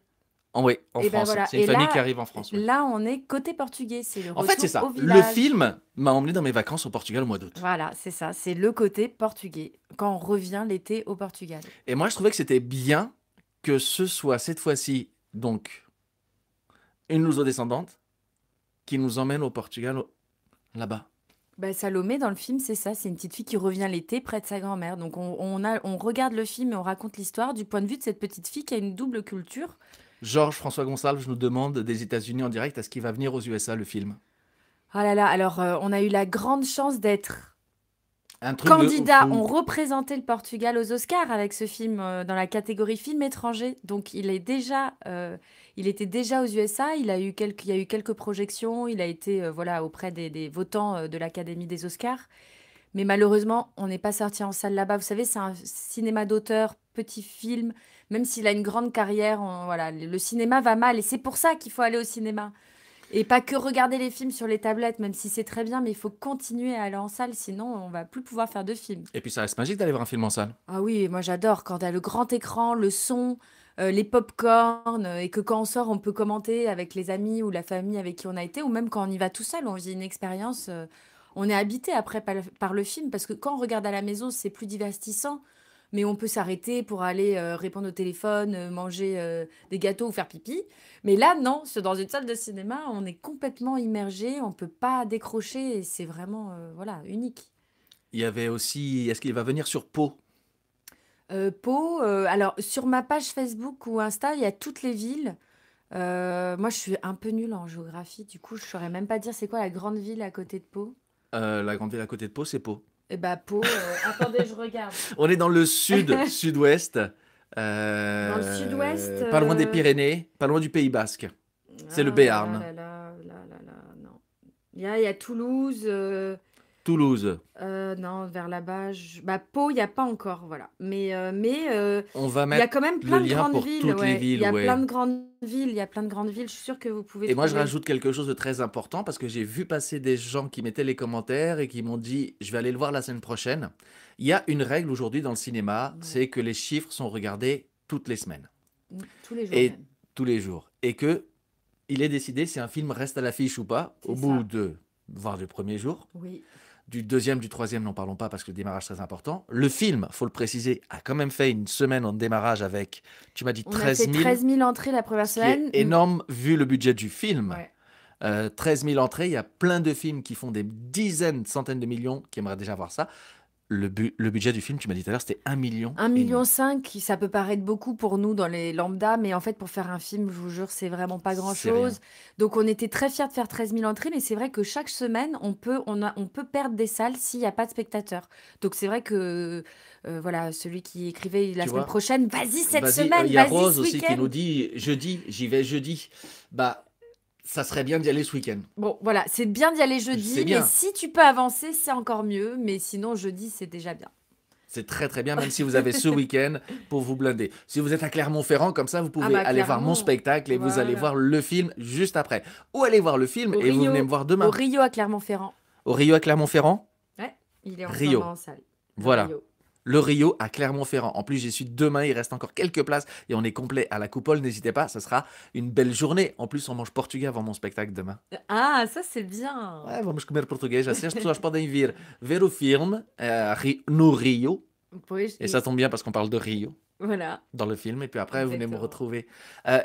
Ah oui, en ben France. C'est une famille qui arrive en France. Là, on est côté portugais. C'est le en fait, c'est ça. Le film m'a emmené dans mes vacances au Portugal au mois d'août. Voilà, c'est ça. C'est le côté portugais quand on revient l'été au Portugal. Et moi, je trouvais que c'était bien que ce soit cette fois-ci donc une luso-descendante qui nous emmène au Portugal là-bas. Bah, Salomé, dans le film, c'est ça. C'est une petite fille qui revient l'été près de sa grand-mère. Donc, on, on, a, on regarde le film et on raconte l'histoire du point de vue de cette petite fille qui a une double culture. Georges François Gonsalves nous demande des États-Unis en direct. Est-ce qu'il va venir aux USA, le film Ah là là, alors, euh, on a eu la grande chance d'être candidat. On représentait le Portugal aux Oscars avec ce film euh, dans la catégorie film étranger. Donc il est déjà euh, il était déjà aux USA, il a eu quelques, y a eu quelques projections, il a été euh, voilà auprès des, votants euh, de l'Académie des Oscars. Mais malheureusement, on n'est pas sorti en salle là-bas. Vous savez, c'est un cinéma d'auteur, petit film. Même s'il a une grande carrière, voilà, le cinéma va mal. Et c'est pour ça qu'il faut aller au cinéma. Et pas que regarder les films sur les tablettes, même si c'est très bien, mais il faut continuer à aller en salle, sinon on va plus pouvoir faire de films. Et puis ça reste magique d'aller voir un film en salle. Ah oui, moi j'adore quand as le grand écran, le son, euh, les pop-corn euh, et que quand on sort, on peut commenter avec les amis ou la famille avec qui on a été, ou même quand on y va tout seul, on vit une expérience. Euh, on est habité après par le, film parce que quand on regarde à la maison, c'est plus divertissant. Mais on peut s'arrêter pour aller répondre au téléphone, manger des gâteaux ou faire pipi. Mais là, non, c'est dans une salle de cinéma, on est complètement immergé, on ne peut pas décrocher et c'est vraiment voilà unique. Il y avait aussi, est-ce qu'il va venir sur Pau euh, Pau, euh, alors sur ma page Facebook ou Insta, il y a toutes les villes. Euh, moi, je suis un peu nulle en géographie, du coup, je saurais même pas dire c'est quoi la grande ville à côté de Pau? la grande ville à côté de Pau, c'est Pau. Eh bien, bah, Pau, [laughs] attendez, je regarde. On est dans le sud, [laughs] sud-ouest, Dans le sud-ouest, pas loin des Pyrénées, pas loin du Pays basque. C'est le ah Béarn. là là là non. Il y a Toulouse, Toulouse. Euh, non, vers là-bas, bah, Pau, il n'y a pas encore, voilà. Mais, euh, mais euh, il y a quand même plein de y a plein de grandes villes, il y a plein de grandes villes, je suis sûr que vous pouvez. Et moi, je rajoute quelque chose de très important parce que j'ai vu passer des gens qui mettaient les commentaires et qui m'ont dit je vais aller le voir la semaine prochaine. Il y a une règle aujourd'hui dans le cinéma, c'est que les chiffres sont regardés toutes les semaines. Mm, tous les jours. Et tous les jours. Et que il est décidé si un film reste à l'affiche ou pas au bout de, voire du premier jour. Oui. Du deuxième, du troisième, n'en parlons pas parce que le démarrage est très important. Le film, faut le préciser, a quand même fait une semaine en démarrage avec, tu m'as dit, 13 000. entrées la première semaine. énorme vu le budget du film. 13 000 euh, entrées, il y a plein de films qui font des dizaines, centaines de millions qui aimeraient déjà voir ça. Le, budget du film, tu m'as dit tout à l'heure, c'était 1 million. 1 million 5, ça peut paraître beaucoup pour nous dans les Lambdas, mais en fait, pour faire un film, je vous jure, c'est vraiment pas grand-chose. Donc, on était très fiers de faire 13 000 entrées, mais c'est vrai que chaque semaine, on peut, on on peut perdre des salles s'il n'y a pas de spectateurs. Donc, c'est vrai que, euh, voilà, celui qui écrivait la semaine prochaine, vas-y cette euh, semaine, Il y a Rose aussi qui nous dit, jeudi, j'y vais jeudi. Bah, ça serait bien d'y aller ce week-end. Bon, voilà, c'est bien d'y aller jeudi, mais si tu peux avancer, c'est encore mieux. Mais sinon, jeudi, c'est déjà bien. C'est très très bien, même si vous avez ce [laughs] week-end pour vous blinder. Si vous êtes à Clermont-Ferrand, comme ça, vous pouvez ah bah, aller voir mon spectacle et vous allez voir le film juste après. Ou allez voir le film et vous venez me voir demain. Au Rio à Clermont-Ferrand. Au Rio à Clermont-Ferrand Ouais, il est en, Rio. Voilà le Rio à Clermont-Ferrand. En plus, j'y suis demain, il reste encore quelques places et on est complet à la coupole. N'hésitez pas, ce sera une belle journée. En plus, on mange portugais avant mon spectacle demain. Ah, ça c'est bien. Ouais, vamos comer portugais. Assim as je podem vir ver o film euh, « Rio. et ça tombe bien parce qu'on parle de Rio. Voilà. Dans le film. Et puis après, vous venez me retrouver. Euh,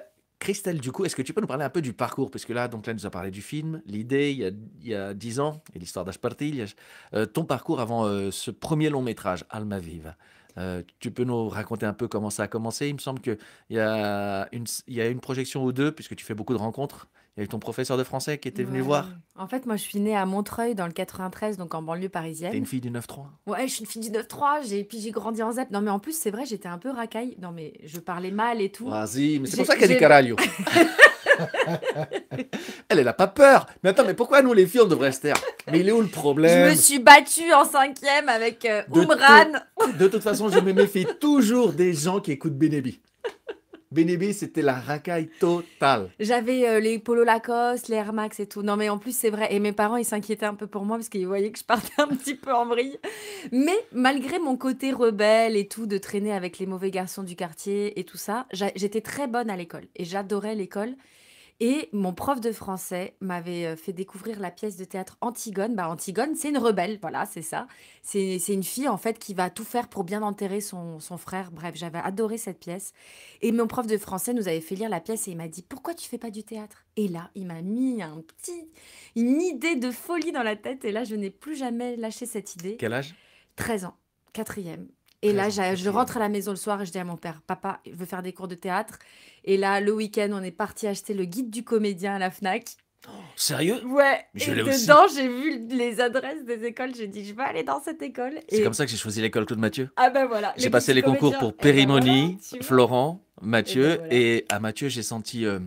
Christelle, du coup, est-ce que tu peux nous parler un peu du parcours Parce que là, donc là, nous a parlé du film, l'idée, il y a, il 10 ans, et l'histoire d'Ashpartillas. Euh, ton parcours avant euh, ce premier long métrage, Alma Vive. Euh, tu peux nous raconter un peu comment ça a commencé Il me semble qu'il il y a une projection ou deux, puisque tu fais beaucoup de rencontres. Il y a eu ton professeur de français qui était venu voir. En fait, moi, je suis née à Montreuil dans le 93, donc en banlieue parisienne. T'es une fille du 9-3. Ouais, je suis une fille du 9-3, j'ai... puis j'ai grandi en ZEP. Non, mais en plus, c'est vrai, j'étais un peu racaille. Non, mais je parlais mal et tout. Vas-y, mais c'est pour ça qu'elle est Caraglio. elle, elle n'a pas peur. Mais attends, mais pourquoi nous les filles on devrait rester Mais il est où le problème Je me suis battue en cinquième avec euh, Oumran. de de toute façon, je me méfie toujours des gens qui écoutent Benebi. Bénébé, c'était la racaille totale. J'avais euh, les polos Lacoste, les Air Max et tout. Non, mais en plus, c'est vrai. Et mes parents, ils s'inquiétaient un peu pour moi parce qu'ils voyaient que je partais un petit peu en brille. Mais malgré mon côté rebelle et tout, de traîner avec les mauvais garçons du quartier et tout ça, j'étais très bonne à l'école et j'adorais l'école. Et mon prof de français m'avait euh, fait découvrir la pièce de théâtre Antigone. Bah, Antigone, c'est une rebelle, voilà, c'est ça. C'est une fille, en fait, qui va tout faire pour bien enterrer son, frère. Bref, j'avais adoré cette pièce. Et mon prof de français nous avait fait lire la pièce et il m'a dit Pourquoi tu fais pas du théâtre Et là, il m'a mis un petit, une idée de folie dans la tête. Et là, je n'ai plus jamais lâché cette idée. Quel âge 13 ans, quatrième. Et là, je rentre à la maison le soir et je dis à mon père, papa, je veux faire des cours de théâtre. Et là, le week-end, on est parti acheter le guide du comédien à la FNAC. Oh, sérieux Ouais. Je et dedans, j'ai vu les adresses des écoles. J'ai dit, je vais aller dans cette école. C'est comme ça que j'ai choisi l'école Claude Mathieu. Ah bah eh ben, eh ben voilà. J'ai passé les concours pour Périmonie, Florent, Mathieu. Et, à Mathieu, j'ai senti euh,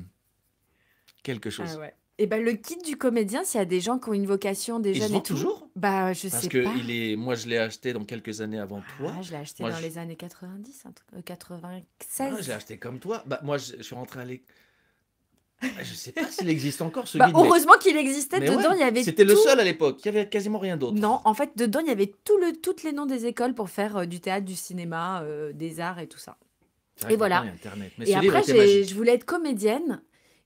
quelque ah chose. Ah ouais. Et eh ben le kit du comédien, s'il y a des gens qui ont une vocation déjà. jeunes toujours Bah je Parce sais que pas. Il est... moi je l'ai acheté dans quelques années avant ah, toi. Je l'ai acheté dans les années 90, 96. Euh, ah, je l'ai acheté comme toi. Bah moi je, suis rentré à l'école. Ah, je sais pas [laughs] s'il existe encore ce bah, Heureusement qu'il existait. dedans, il y avait. C'était le seul à l'époque. Il y avait quasiment rien d'autre. Non, en fait, dedans, il y avait tout le, toutes les noms des écoles pour faire euh, du théâtre, du cinéma, euh, des arts et tout ça. Et voilà. et après, je voulais être comédienne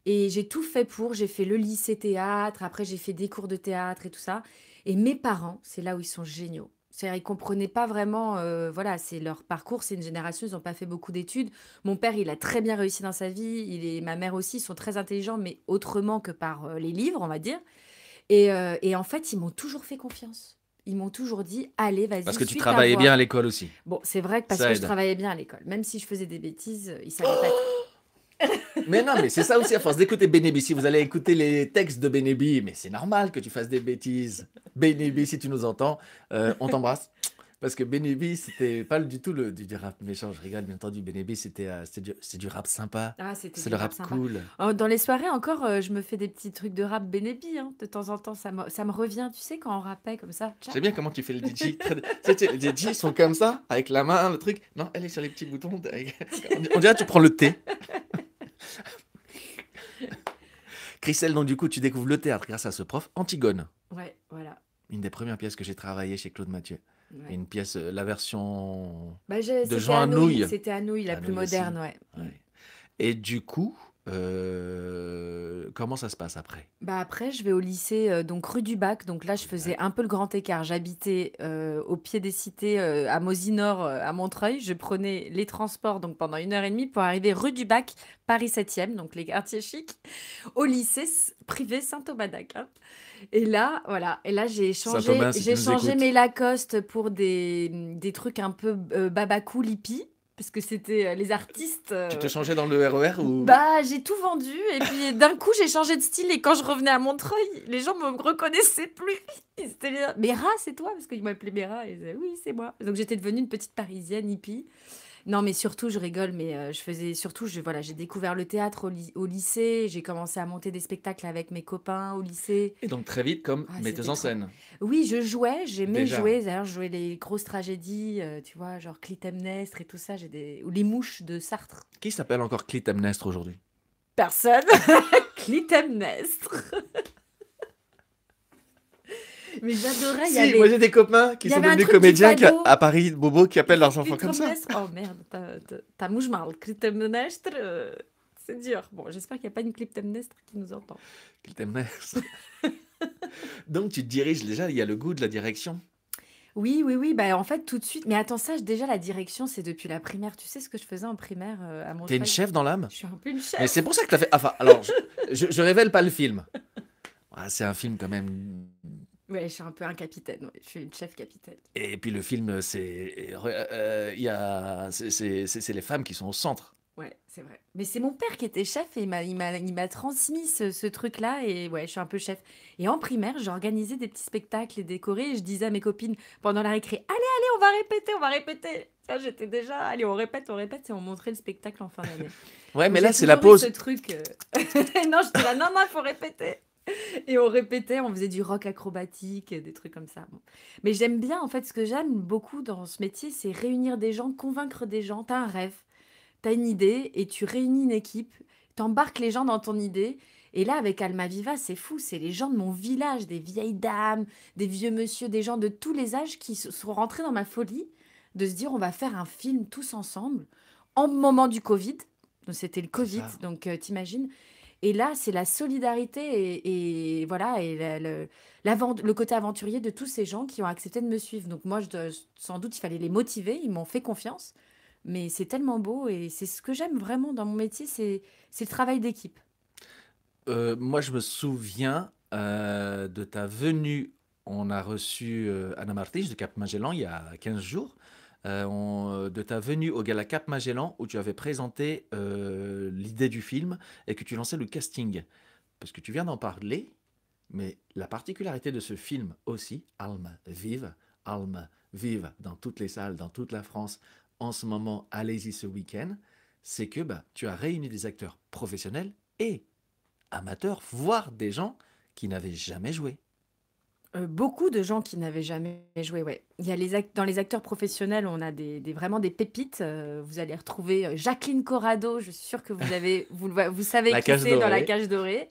et j'ai tout fait pour, j'ai fait le lycée théâtre, après j'ai fait des cours de théâtre et tout ça. Et mes parents, c'est là où ils sont géniaux. C'est-à-dire, ils comprenaient pas vraiment, euh, voilà, c'est leur parcours, c'est une génération, ils n'ont pas fait beaucoup d'études. Mon père, il a très bien réussi dans sa vie, et ma mère aussi, ils sont très intelligents, mais autrement que par euh, les livres, on va dire. Euh, et, en fait, ils m'ont toujours fait confiance. Ils m'ont toujours dit, allez, vas-y. Parce que tu travaillais bien à l'école aussi. Bon, c'est vrai que parce que je travaillais bien à l'école. Même si je faisais des bêtises, ils savaient pas. [gasps] mais non, mais c'est ça aussi, à force d'écouter si vous allez écouter les textes de Bénébi mais c'est normal que tu fasses des bêtises. Bénébi si tu nous entends, euh, on t'embrasse. Parce que Bénébi c'était pas du tout le, du, rap méchant, je rigole, bien entendu. Bénébi c'était euh, du, rap sympa. Ah, c'est le rap, cool. Oh, dans les soirées, encore, euh, je me fais des petits trucs de rap Bénébi hein, de temps en temps, ça me, ça me revient, tu sais, quand on rappelle comme ça. J'aime bien comment tu fais le DJ. les DJ sont comme ça, avec la main, le truc. Non, elle est sur les petits boutons. [laughs] On dirait que tu prends le thé. [laughs] Christelle, donc du coup, tu découvres le théâtre grâce à ce prof, Antigone. Ouais, voilà. Une des premières pièces que j'ai travaillées chez Claude Mathieu. Une pièce, euh, la version bah, de Jean Anouilh. C'était Anouilh, la plus moderne, Et du coup, euh, comment ça se passe après Bah après, je vais au lycée euh, donc rue du Bac. Donc là, je faisais un peu le grand écart. J'habitais euh, au pied des cités à Mosinor, à Montreuil. Je prenais les transports donc pendant une heure et demie pour arriver rue du Bac, Paris 7e, donc les quartiers chics, au lycée privé Saint-Thomas d'Aquin. Et là, voilà. Et là, j'ai changé, j'ai changé mes Lacoste pour des, des trucs un peu babacou, lipi puisque c'était euh, les artistes. Euh, tu te changeais dans le RER e ou Bah, j'ai tout vendu et puis d'un coup, j'ai changé de style et quand je revenais à Montreuil, les gens me reconnaissaient plus. C'était Béra, c'est toi parce qu'ils m'appelaient Mera. et ils disaient, oui, c'est moi. Donc j'étais devenue une petite parisienne hippie. Non, mais surtout, je rigole, mais euh, je faisais surtout, je, voilà, j'ai découvert le théâtre au, lycée, j'ai commencé à monter des spectacles avec mes copains au lycée. Et donc très vite comme ah, metteuse en scène. Oui, je jouais, j'aimais jouer, d'ailleurs je jouais les grosses tragédies, euh, tu vois, genre Clytemnestre et tout ça, j'ai des... ou les mouches de Sartre. Qui s'appelle encore Clytemnestre aujourd'hui Personne [laughs] Clytemnestre mais j'adorais. Si, Moi, j'ai des copains qui sont devenus comédiens à Paris, Bobo, qui appellent leurs enfants comme ça. Oh merde, t'as mal. Cryptemnestre, euh, c'est dur. Bon, j'espère qu'il n'y a pas une Cryptemnestre qui nous entend. Cryptemnestre. [laughs] Donc, tu te diriges déjà, il y a le goût de la direction. Oui, oui, oui. Bah, en fait, tout de suite. Mais attends, ça, déjà, la direction, c'est depuis la primaire. Tu sais ce que je faisais en primaire euh, à mon T'es une chef dans l'âme Je suis un peu une chef. Mais c'est pour ça que t'as fait. Enfin, alors, je, je, révèle pas le film. c'est un film quand même Ouais, je suis un peu un capitaine. Je suis une chef capitaine. Et puis le film, c'est euh, euh, il a c'est les femmes qui sont au centre. Ouais, c'est vrai. Mais c'est mon père qui était chef et il m'a transmis ce, ce truc-là. Et ouais, je suis un peu chef. Et en primaire, j'organisais des petits spectacles et décorés. Et je disais à mes copines pendant la récré Allez, allez, on va répéter, on va répéter. Ça, j'étais déjà Allez, on répète, on répète. Et on montrait le spectacle en fin d'année. ouais, mais là, c'est la pause. ce truc. Euh, [laughs] non, je non, non, il faut répéter. [laughs] et on répétait, on faisait du rock acrobatique, des trucs comme ça. Mais j'aime bien, en fait, ce que j'aime beaucoup dans ce métier, c'est réunir des gens, convaincre des gens. T'as un rêve, t'as une idée, et tu réunis une équipe, t'embarques les gens dans ton idée. Et là, avec Alma Viva, c'est fou, c'est les gens de mon village, des vieilles dames, des vieux monsieur, des gens de tous les âges qui sont rentrés dans ma folie de se dire on va faire un film tous ensemble en moment du Covid. Donc c'était le Covid, donc euh, t'imagines. Et là, c'est la solidarité et, voilà, et le, le côté aventurier de tous ces gens qui ont accepté de me suivre. Donc moi, je, sans doute, il fallait les motiver, ils m'ont fait confiance. Mais c'est tellement beau et c'est ce que j'aime vraiment dans mon métier, c'est le travail d'équipe. Euh, moi, je me souviens euh, de ta venue. On a reçu euh, Anna Martich de Cap Magellan il y a 15 jours. Euh, euh, de ta venue au Gala Cap Magellan où tu avais présenté euh, l'idée du film et que tu lançais le casting. Parce que tu viens d'en parler, mais la particularité de ce film aussi, Alma Vive, Alma Vive dans toutes les salles, dans toute la France, en ce moment, allez-y ce week-end, c'est que bah, tu as réuni des acteurs professionnels et amateurs, voire des gens qui n'avaient jamais joué. Euh, beaucoup de gens qui n'avaient jamais joué, Il y a dans les acteurs professionnels, on a vraiment des pépites, euh, vous allez retrouver, euh, Jacqueline Corrado, je suis sûre que vous [laughs] avez, vous savez qui dans La Cage Dorée.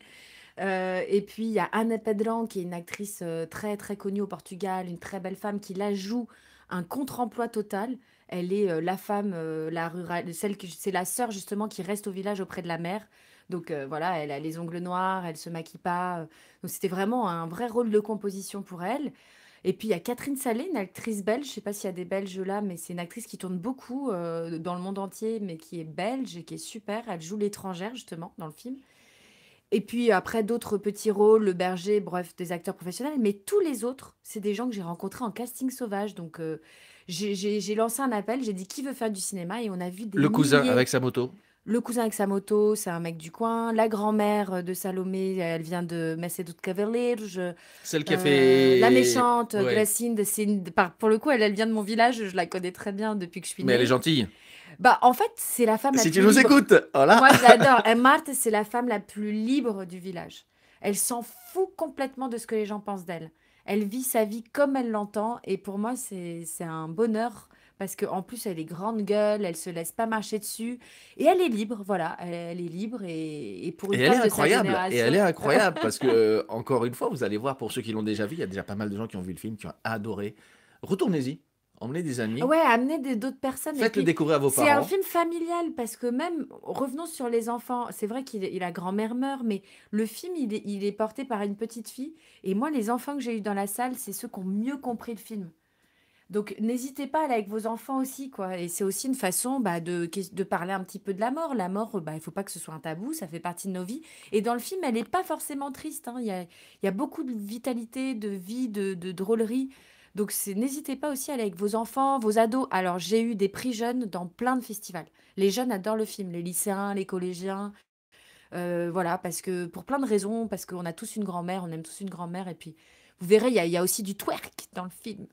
et puis il y a Ana Pedran, qui est une actrice, très, très connue au Portugal, une très belle femme qui la joue un contre-emploi total. Elle est, la femme, la rurale, celle c'est la sœur justement qui reste au village auprès de la mère. Donc euh, voilà, elle a les ongles noirs, elle se maquille pas. Euh. Donc c'était vraiment un vrai rôle de composition pour elle. Et puis il y a Catherine Salé, une actrice belge. Je sais pas s'il y a des Belges là, mais c'est une actrice qui tourne beaucoup euh, dans le monde entier, mais qui est belge et qui est super. Elle joue l'étrangère justement dans le film. Et puis après d'autres petits rôles, le berger, bref, des acteurs professionnels. Mais tous les autres, c'est des gens que j'ai rencontrés en casting sauvage. Donc j'ai lancé un appel, j'ai dit qui veut faire du cinéma et on a vu des. Le cousin avec sa moto. Le cousin avec sa moto, c'est un mec du coin. La grand-mère euh, de Salomé, elle vient de Macedo de Celle qui a euh, fait. La méchante, ouais. pour le coup, elle, vient de mon village, je la connais très bien depuis que je suis née. Mais elle est gentille. Bah, en fait, c'est la femme si la plus. Si tu nous écoutes, voilà. Oh moi, j'adore. [laughs] Marthe, c'est la femme la plus libre du village. Elle s'en fout complètement de ce que les gens pensent d'elle. Elle vit sa vie comme elle l'entend. Et pour moi, c'est un bonheur parce qu'en plus, elle est grande gueule, elle se laisse pas marcher dessus, et elle est libre, voilà, elle, est libre, et, pour une et elle est incroyable, Et elle est incroyable, parce que, euh, encore une fois, vous allez voir, pour ceux qui l'ont déjà vu, il y a déjà pas mal de gens qui ont vu le film, qui ont adoré. Retournez-y, emmenez des amis. Ouais, amenez d'autres personnes. Faites-le découvrir à vos parents. C'est un film familial parce que même, revenons sur les enfants, c'est vrai qu'il la grand-mère meurt, mais le film, il est, il est porté par une petite fille. Et moi, les enfants que j'ai eus dans la salle, c'est ceux qui ont mieux compris le film. Donc n'hésitez pas à aller avec vos enfants aussi, quoi. Et c'est aussi une façon bah, de, parler un petit peu de la mort. La mort, il bah, il faut pas que ce soit un tabou, ça fait partie de nos vies. Et dans le film, elle n'est pas forcément triste. Hein. Il, y a, beaucoup de vitalité, de vie, de, drôlerie. Donc n'hésitez pas aussi à aller avec vos enfants, vos ados. Alors j'ai eu des prix jeunes dans plein de festivals. Les jeunes adorent le film, les lycéens, les collégiens. Euh, voilà, parce que pour plein de raisons, parce qu'on a tous une grand-mère, on aime tous une grand-mère, et puis vous verrez, il y, a aussi du twerk dans le film.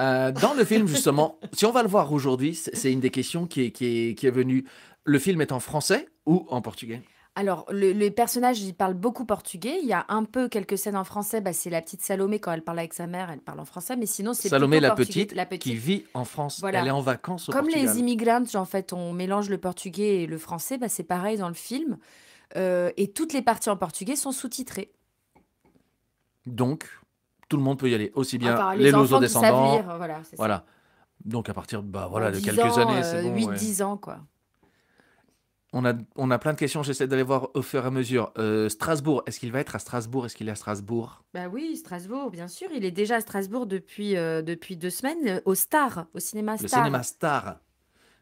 Euh, dans le film, justement, [laughs] si on va le voir aujourd'hui, c'est une des questions qui est, qui, est, qui est venue. Le film est en français ou en portugais alors, le, les personnages, ils parlent beaucoup portugais. Il y a un peu quelques scènes en français. Bah, c'est la petite Salomé, quand elle parle avec sa mère, elle parle en français. Mais sinon, c'est Salomé, la petite, la qui vit en France. Elle est en vacances au Comme les immigrants, en fait, on mélange le portugais et le français. Bah, c'est pareil dans le film. Euh, et toutes les parties en portugais sont sous-titrées. Donc, tout le monde peut y aller, aussi bien les, les enfants descendants. voilà, Donc à partir bah, voilà, de quelques années, c'est euh, bon. 8-10 ans, quoi. On a, on a plein de questions, j'essaie d'aller voir au fur et à mesure. Euh, Strasbourg, est-ce qu'il va être à Strasbourg Est-ce qu'il est à Strasbourg Bah oui, Strasbourg, bien sûr. Il est déjà à Strasbourg depuis, euh, depuis deux semaines, au Star, au Cinéma Star. Le Cinéma Star.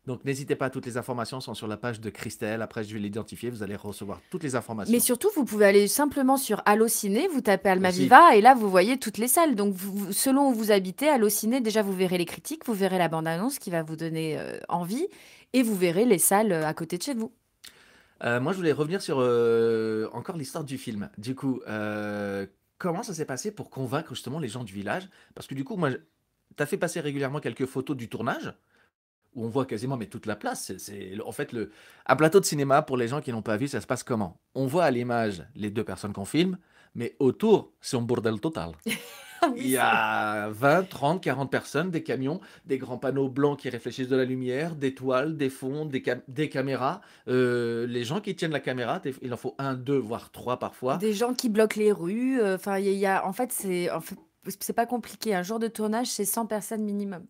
Donc n'hésitez pas, toutes les informations sont sur la page de Christelle. Après, je vais l'identifier, vous allez recevoir toutes les informations. Mais surtout, vous pouvez aller simplement sur Allociné, vous tapez Almaviva et là, vous voyez toutes les salles. Donc selon où vous habitez, Allociné, déjà, vous verrez les critiques, vous verrez la bande-annonce qui va vous donner euh, envie et vous verrez les salles euh, à côté de chez vous. Euh, moi, je voulais revenir sur encore l'histoire du film. Du coup, comment ça s'est passé pour convaincre justement les gens du village Parce que du coup, moi, tu as fait passer régulièrement quelques photos du tournage où on voit quasiment mais toute la place. C'est en fait le un plateau de cinéma pour les gens qui n'ont pas vu, ça se passe comment On voit à l'image les deux personnes qu'on filme, mais autour, c'est un bordel total. [laughs] Ah il y a 20, 30, 40 personnes, des camions, des grands panneaux blancs qui réfléchissent de la lumière, des toiles, des fonds, des, caméras. Euh, les gens qui tiennent la caméra, il en faut un, deux, voire trois parfois. Des gens qui bloquent les rues. Euh, enfin, il en fait, c'est en fait, pas compliqué. Un jour de tournage, c'est 100 personnes minimum.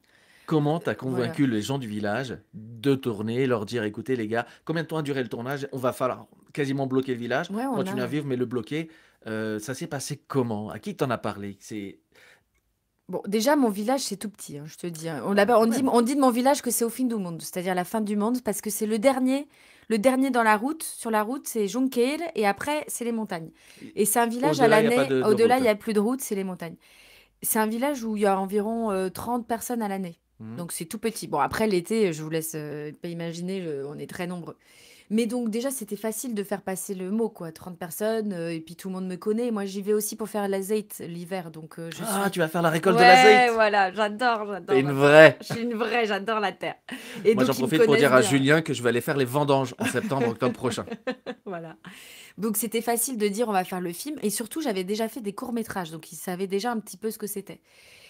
Comment tu as convaincu les gens du village de tourner, leur dire écoutez les gars, combien de temps a duré le tournage On va falloir quasiment bloquer le village, Moi, continuer à vivre, mais le bloquer. Euh, ça s'est passé comment À qui t'en as parlé C'est Bon, déjà, mon village, c'est tout petit, hein, je te dis. Hein. Ah, on, dit, de mon village que c'est au fin du monde, c'est-à-dire la fin du monde, parce que c'est le dernier, le dernier dans la route. Sur la route, c'est Jonkeil et après, c'est les montagnes. Et c'est un village à l'année. Au-delà, il n'y a plus de route, c'est les montagnes. C'est un village où il y a environ 30 euh, personnes à l'année. Mmh. Donc c'est tout petit. Bon, après l'été, je vous laisse euh, pas imaginer, on est très nombreux. Mais donc déjà, c'était facile de faire passer le mot, quoi. 30 personnes, euh, et puis tout le monde me connaît. Moi, j'y vais aussi pour faire la l'hiver, donc euh, Ah, tu vas faire la récolte de la Ouais, voilà, j'adore, j'adore une vraie. Je suis une vraie, j'adore la terre. [laughs] Et Moi, j'en profite pour dire à Julien que je vais aller faire les vendanges en septembre, octobre [laughs] prochain. Voilà. Donc c'était facile de dire on va faire le film et surtout j'avais déjà fait des courts-métrages donc il savait déjà un petit peu ce que c'était.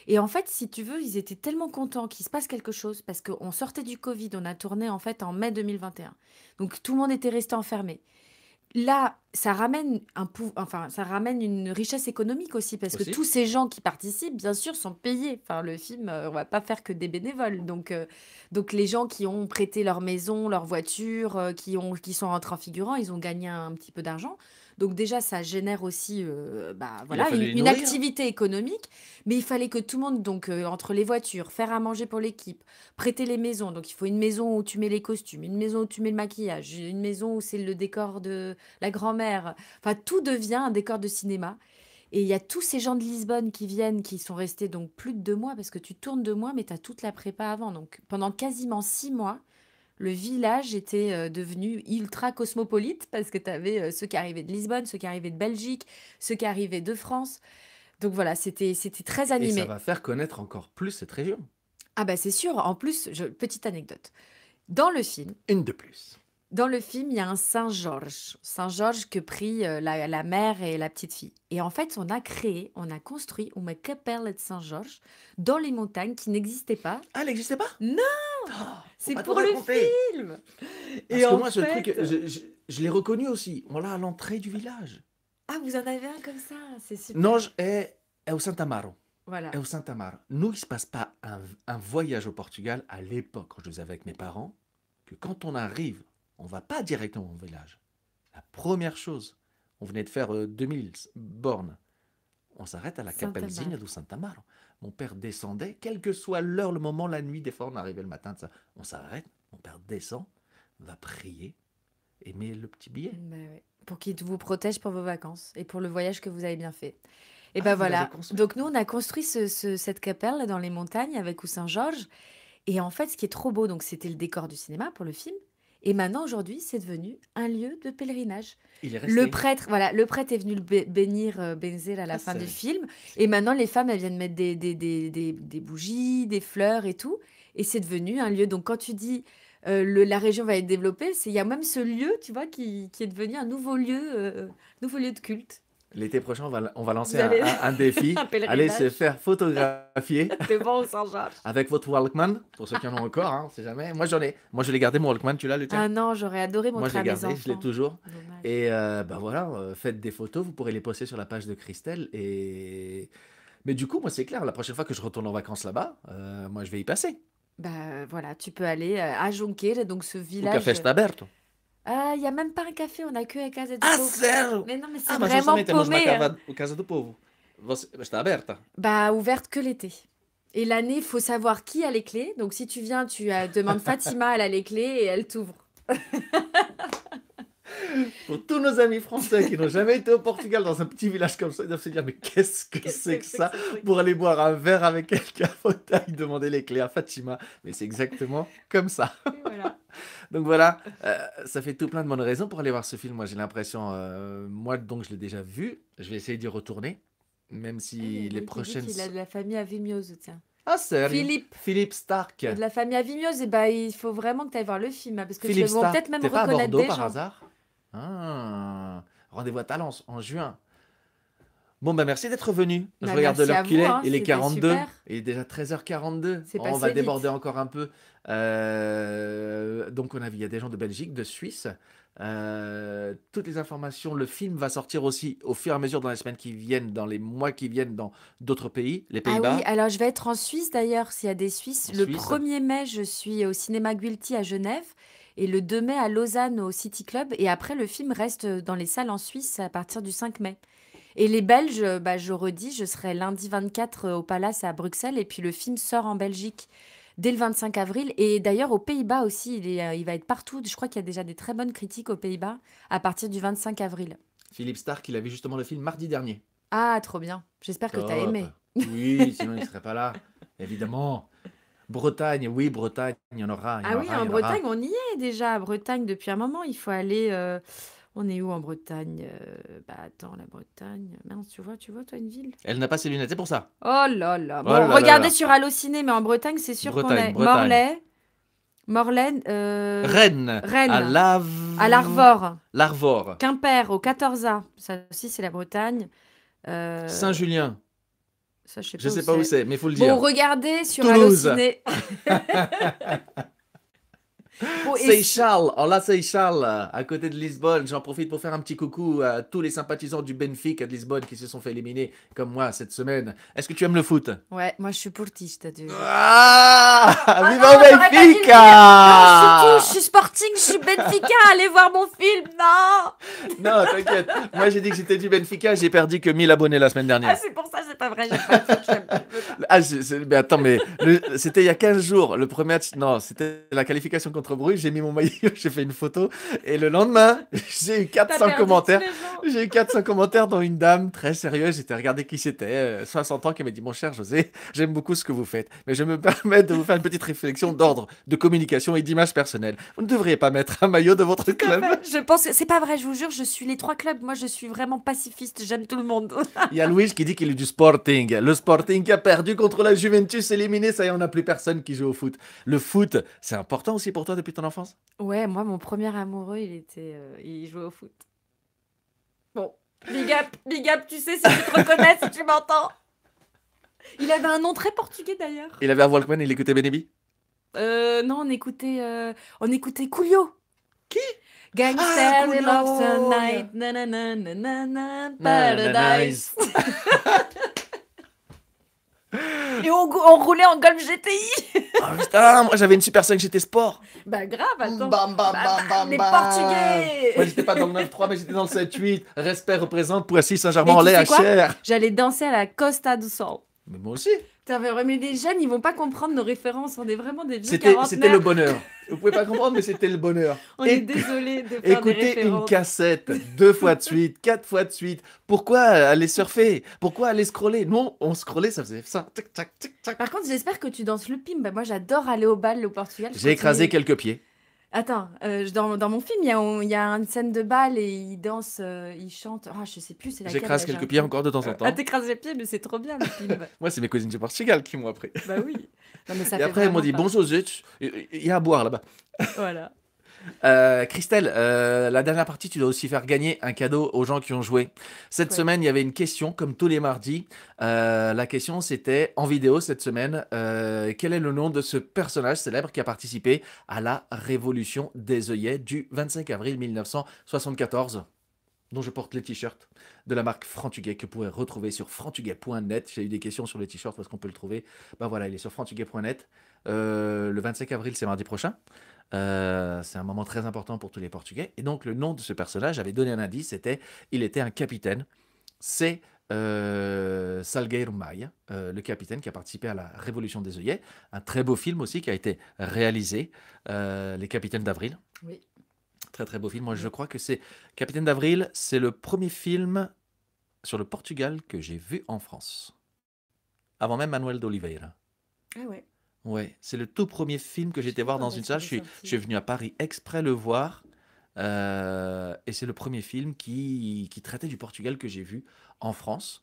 Et en fait, si tu veux, ils étaient tellement contents qu'il se passe quelque chose parce qu'on sortait du Covid, on a tourné en fait en mai 2021. Donc tout le monde était resté enfermé. Là, ça ramène un enfin ça ramène une richesse économique aussi parce que tous ces gens qui participent bien sûr sont payés. Enfin le film euh, on va pas faire que des bénévoles. Donc euh, donc les gens qui ont prêté leur maison, leur voiture, euh, qui ont qui sont rentrés en figurant, ils ont gagné un petit peu d'argent. Donc déjà, ça génère aussi euh, bah, voilà, une, activité économique. Mais il fallait que tout le monde, donc euh, entre les voitures, faire à manger pour l'équipe, prêter les maisons. Donc il faut une maison où tu mets les costumes, une maison où tu mets le maquillage, une maison où c'est le décor de la grand-mère. Enfin, tout devient un décor de cinéma. Et il y a tous ces gens de Lisbonne qui viennent, qui sont restés donc plus de deux mois, parce que tu tournes deux mois, mais tu as toute la prépa avant. Donc pendant quasiment six mois, le village était euh, devenu ultra cosmopolite parce que tu avais euh, ceux qui arrivaient de Lisbonne, ceux qui arrivaient de Belgique, ceux qui arrivaient de France. Donc voilà, c'était très animé. Et ça va faire connaître encore plus cette région. Ah ben c'est sûr, en plus, petite anecdote. Dans le film... Une de plus. Dans le film, il y a un Saint-Georges. Saint-Georges que prie euh, la, mère et la petite fille. Et en fait, on a créé, on a construit une capelle de Saint-Georges dans les montagnes qui n'existaient pas. Ah, elle n'existait pas Non c'est pour le film. Et que moi, ce truc, euh, je, l'ai reconnu aussi. Voilà, à l'entrée du village. Ah, vous en avez un comme ça, c'est super. Non, je. est au Santamaro. Voilà. Est au Saint-Amaro. Nous, il ne se passe pas un, voyage au Portugal à l'époque, quand je faisais avec mes parents, que quand on arrive, on va pas directement au village. La première chose, on venait de faire 2000 euh, bornes. On s'arrête à la Capelzinha do Santamaro. Mon père descendait, quelle que soit l'heure, le moment, la nuit. Des fois, on arrivait le matin, ça. on s'arrête. Mon père descend, va prier et met le petit billet. Bah pour qu'il vous protège pour vos vacances et pour le voyage que vous avez bien fait. Et ben voilà. Donc nous, on a construit cette capelle dans les montagnes avec Saint Georges. Et en fait, ce qui est trop beau, donc c'était le décor du cinéma pour le film, et maintenant, aujourd'hui, c'est devenu un lieu de pèlerinage. Le prêtre, voilà, le prêtre est venu le bénir euh, Benzel à la ah, fin du film. Et maintenant, les femmes, elles viennent mettre des, bougies, des fleurs et tout. Et c'est devenu un lieu. Donc, quand tu dis euh, la région va être développée, il y a même ce lieu, tu vois, qui, est devenu un nouveau lieu, euh, nouveau lieu de culte. L'été prochain, on va, lancer un, défi. [laughs] allez se faire photographier. [laughs] bon, avec votre Walkman, pour ceux qui en ont encore, hein, jamais. Moi, j'en ai. Moi, je l'ai gardé, mon Walkman. Tu l'as, le Ah non, j'aurais adoré mon. Moi, je l'ai gardé, je l'ai toujours. Et ben voilà, euh, faites des photos. Vous pourrez les poster sur la page de Christelle. Et... Mais du coup, moi, c'est clair, la prochaine fois que je retourne en vacances là-bas, euh, moi, je vais y passer. Ben voilà, tu peux aller à Jonquille, donc ce village. le Café Staberto. Ah, il n'y a même pas un café, on n'a que la Casa do Ah, Povo. sério? Mais non, mais c'est ah, vraiment também na Casa do Povo. Você- Bah, ouverte que l'été. Et l'année, il faut savoir qui a les clés. Donc si tu viens, tu euh, demandes Fatima, elle a les clés et elle t'ouvre. [laughs] Pour tous nos amis français qui n'ont jamais été au Portugal dans un petit village comme ça, ils doivent se dire mais qu'est-ce que c'est que, ça Pour aller boire un verre avec quelqu'un faut demander les clés à Fatima. Mais c'est exactement comme ça. donc voilà, euh, ça fait tout plein de bonnes raisons pour aller voir ce film. Moi j'ai l'impression, euh, moi donc je l'ai déjà vu, je vais essayer d'y retourner, même si ah, les prochaines... Ah, il a de la famille à Vimyose tiens. Ah, sérieux Philippe. Philippe Stark. De la famille Avignon, et bah, il faut vraiment que tu ailles voir le film. Hein, parce que je vais peut-être même reconnaître à des gens. par hasard ah, rendez-vous à Talence en juin. Bon, bah merci d'être venu. je bah, regarde l'heure qu'il est. Hein, il est 42. Il est déjà 13h42. on va déborder encore un peu. Euh, donc, on a, il y a des gens de Belgique, de Suisse. Euh, toutes les informations, le film va sortir aussi au fur et à mesure dans les semaines qui viennent, dans les mois qui viennent, dans d'autres pays, les ah Pays-Bas. alors je vais être en Suisse d'ailleurs, s'il y a des Suisses. le 1er mai, je suis au cinéma Guilty à Genève et le 2 mai à Lausanne au City Club. Et après, le film reste dans les salles en Suisse à partir du 5 mai. Et les Belges, bah, je redis, je serai lundi 24 au Palace à Bruxelles et puis le film sort en Belgique dès le 25 avril. Et d'ailleurs, aux Pays-Bas aussi, il, euh, il va être partout. Je crois qu'il y a déjà des très bonnes critiques aux Pays-Bas à partir du 25 avril. Philippe Stark, il a vu justement le film mardi dernier. Ah, trop bien. J'espère que tu as aimé. Oui, sinon il ne serait pas là, [laughs] évidemment. Bretagne, oui, Bretagne, il y en aura. Ah oui, en Bretagne, on y est déjà. À Bretagne, depuis un moment, il faut aller. Euh, on est où en Bretagne euh, Bah attends, la Bretagne. Mince, tu vois, tu vois, toi, une ville. Elle n'a pas ses lunettes, c'est pour ça. Oh là là. Oh bon, regardez sur Allociné, mais en Bretagne, c'est sûr qu'on est. Morlaix. Morlaix. euh, Rennes, à Rennes. À l'Arvor. L'Arvor. Quimper, au 14A. Ça aussi, c'est la Bretagne. Euh, Saint-Julien, je sais pas, où pas où c'est, mais il faut le dire. Bon, regardez sur Toulouse. [laughs] Oh, Seychelles, on oh, l'a Seychelles, euh, à côté de Lisbonne. J'en profite pour faire un petit coucou euh, à tous les sympathisants du Benfica de Lisbonne qui se sont fait éliminer, comme moi, cette semaine. Est-ce que tu aimes le foot Ouais, moi je suis portiste. Ah! Ah, Vive Benfica je, suis Sporting, je Benfica, allez voir mon film, non Non, t'inquiète. Moi j'ai dit que j'étais du Benfica, j'ai perdu que 1000 abonnés la semaine dernière. Ah, c'est pour ça, c'est pas vrai, Ah, mais attends, mais c'était il y a 15 jours, le premier match, non, c'était la qualification contre bruit, j'ai mis mon maillot, [laughs] j'ai fait une photo. Et le lendemain, [laughs] j'ai eu 400 commentaires. J'ai eu 400 commentaires dont une dame très sérieuse. J'étais regardé qui c'était, 60 euh, ans, qui m'a dit Mon cher José, j'aime beaucoup ce que vous faites, mais je me [laughs] permets de vous faire une petite réflexion d'ordre, de communication et d'image personnelle. Vous ne devriez pas mettre un maillot de votre club. Je pense que c'est pas vrai, je vous jure, je suis les trois clubs. Moi, je suis vraiment pacifiste, j'aime tout le monde. Il y a Louis qui dit qu'il est du Sporting. Le Sporting a perdu contre la Juventus, éliminé, ça y en a plus personne qui joue au foot. Le foot, c'est important aussi pour toi depuis ton enfance Ouais, moi, mon premier amoureux, il était, euh, il jouait au foot. Bon, big up, big up, tu sais si tu te reconnais, si tu m'entends. Il avait un nom très portugais d'ailleurs. Il avait un Walkman, il écoutait Bénébi Euh, non, on écoutait, euh, on écoutait Coolio. Qui Gangster, we love tonight, na na na na na na, paradise. [laughs] Et on, roulait en Golf GTI. ah putain, moi j'avais une Super 5 GT Sport. Bah grave, attends. Bah, les Portugais. Moi j'étais pas dans le 9-3, mais j'étais dans le 7-8. Respect représente pour assis Saint-Germain-en-Laye à Cher. J'allais danser à la Costa do Sol. Mais moi aussi mais les jeunes, ils vont pas comprendre nos références. On est vraiment des C'était le bonheur. Vous pouvez pas comprendre, mais c'était le bonheur. [laughs] On est désolé de faire des références. une cassette deux fois de suite, [laughs] quatre fois de suite. Pourquoi aller surfer Pourquoi aller scroller Non, on scrollait, ça faisait ça. tac, Par contre, j'espère que tu danses le pim. Bah, moi, j'adore aller au bal au Portugal. J'ai écrasé quelques pieds. Attends, euh, dans, dans, mon film, il y, a, une scène de bal et il danse, euh, il chante. Ah, je sais plus, c'est J'écrase quelques pieds encore de temps en euh, temps. Ah, t'écrases les pieds, mais c'est trop bien le film. [laughs] Moi, c'est mes cousines du Portugal qui m'ont appris. Bah oui. et après, elles m'ont dit bonjour, zut, il y a à boire là-bas. Voilà. Euh, Christelle, euh, la dernière partie, tu dois aussi faire gagner un cadeau aux gens qui ont joué. Cette semaine, il y avait une question, comme tous les mardis. Euh, la question, c'était en vidéo cette semaine quel est le nom de ce personnage célèbre qui a participé à la révolution des œillets du 25 avril 1974 dont je porte les t-shirts de la marque Frantuguet que vous pouvez retrouver sur frantuguet.net. J'ai eu des questions sur les t-shirts parce qu'on peut le trouver. Ben voilà, il est sur frantuguet.net. Euh, le 25 avril, c'est mardi prochain. Euh, c'est un moment très important pour tous les Portugais. Et donc, le nom de ce personnage, avait donné un indice, c'était il était un capitaine. C'est euh, Salgueiro Maia, le capitaine qui a participé à la Révolution des œillets. Un très beau film aussi qui a été réalisé, Les Capitaines d'Avril. Oui. Très très beau film. Moi, je crois que c'est Capitaine d'Avril, c'est le premier film sur le Portugal que j'ai vu en France. Avant même Manuel d'Oliveira. Ah ouais. c'est le tout premier film que j'étais voir dans une salle. Je suis, je venu à Paris exprès le voir. Euh, et c'est le premier film qui traitait du Portugal que j'ai vu en France.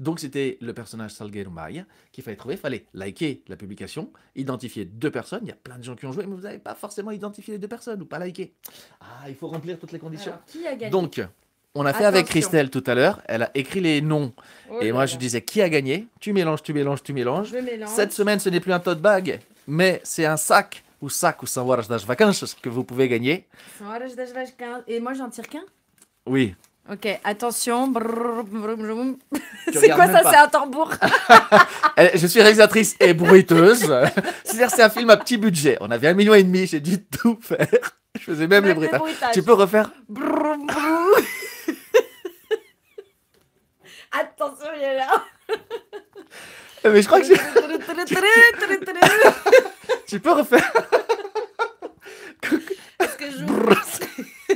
Donc c'était le personnage Salgueiro Maia qu'il fallait trouver. Il fallait liker la publication, identifier deux personnes. Il y a plein de gens qui ont joué, mais vous n'avez pas forcément identifié les deux personnes ou pas liké. Ah, il faut remplir toutes les conditions. qui a gagné Donc, on a fait avec Christelle tout à l'heure. Elle a écrit les noms. Oh et moi, je disais qui a gagné. Tu mélanges, tu mélanges, tu mélanges. Mélange. Cette semaine, ce n'est plus un tote bag, mais c'est un sac ou sac ou savoir das vacances que vous pouvez gagner. vacances. Et moi, j'en tire qu'un Oui. Ok, attention. C'est quoi ça C'est un tambour [laughs] Je suis réalisatrice et bruiteuse. [laughs] C'est-à-dire, c'est un film à petit budget. On avait un million et demi, j'ai dû tout faire. Je faisais même, les Tu peux refaire [laughs] Attention, il là. Mais je crois que tu peux refaire que [laughs]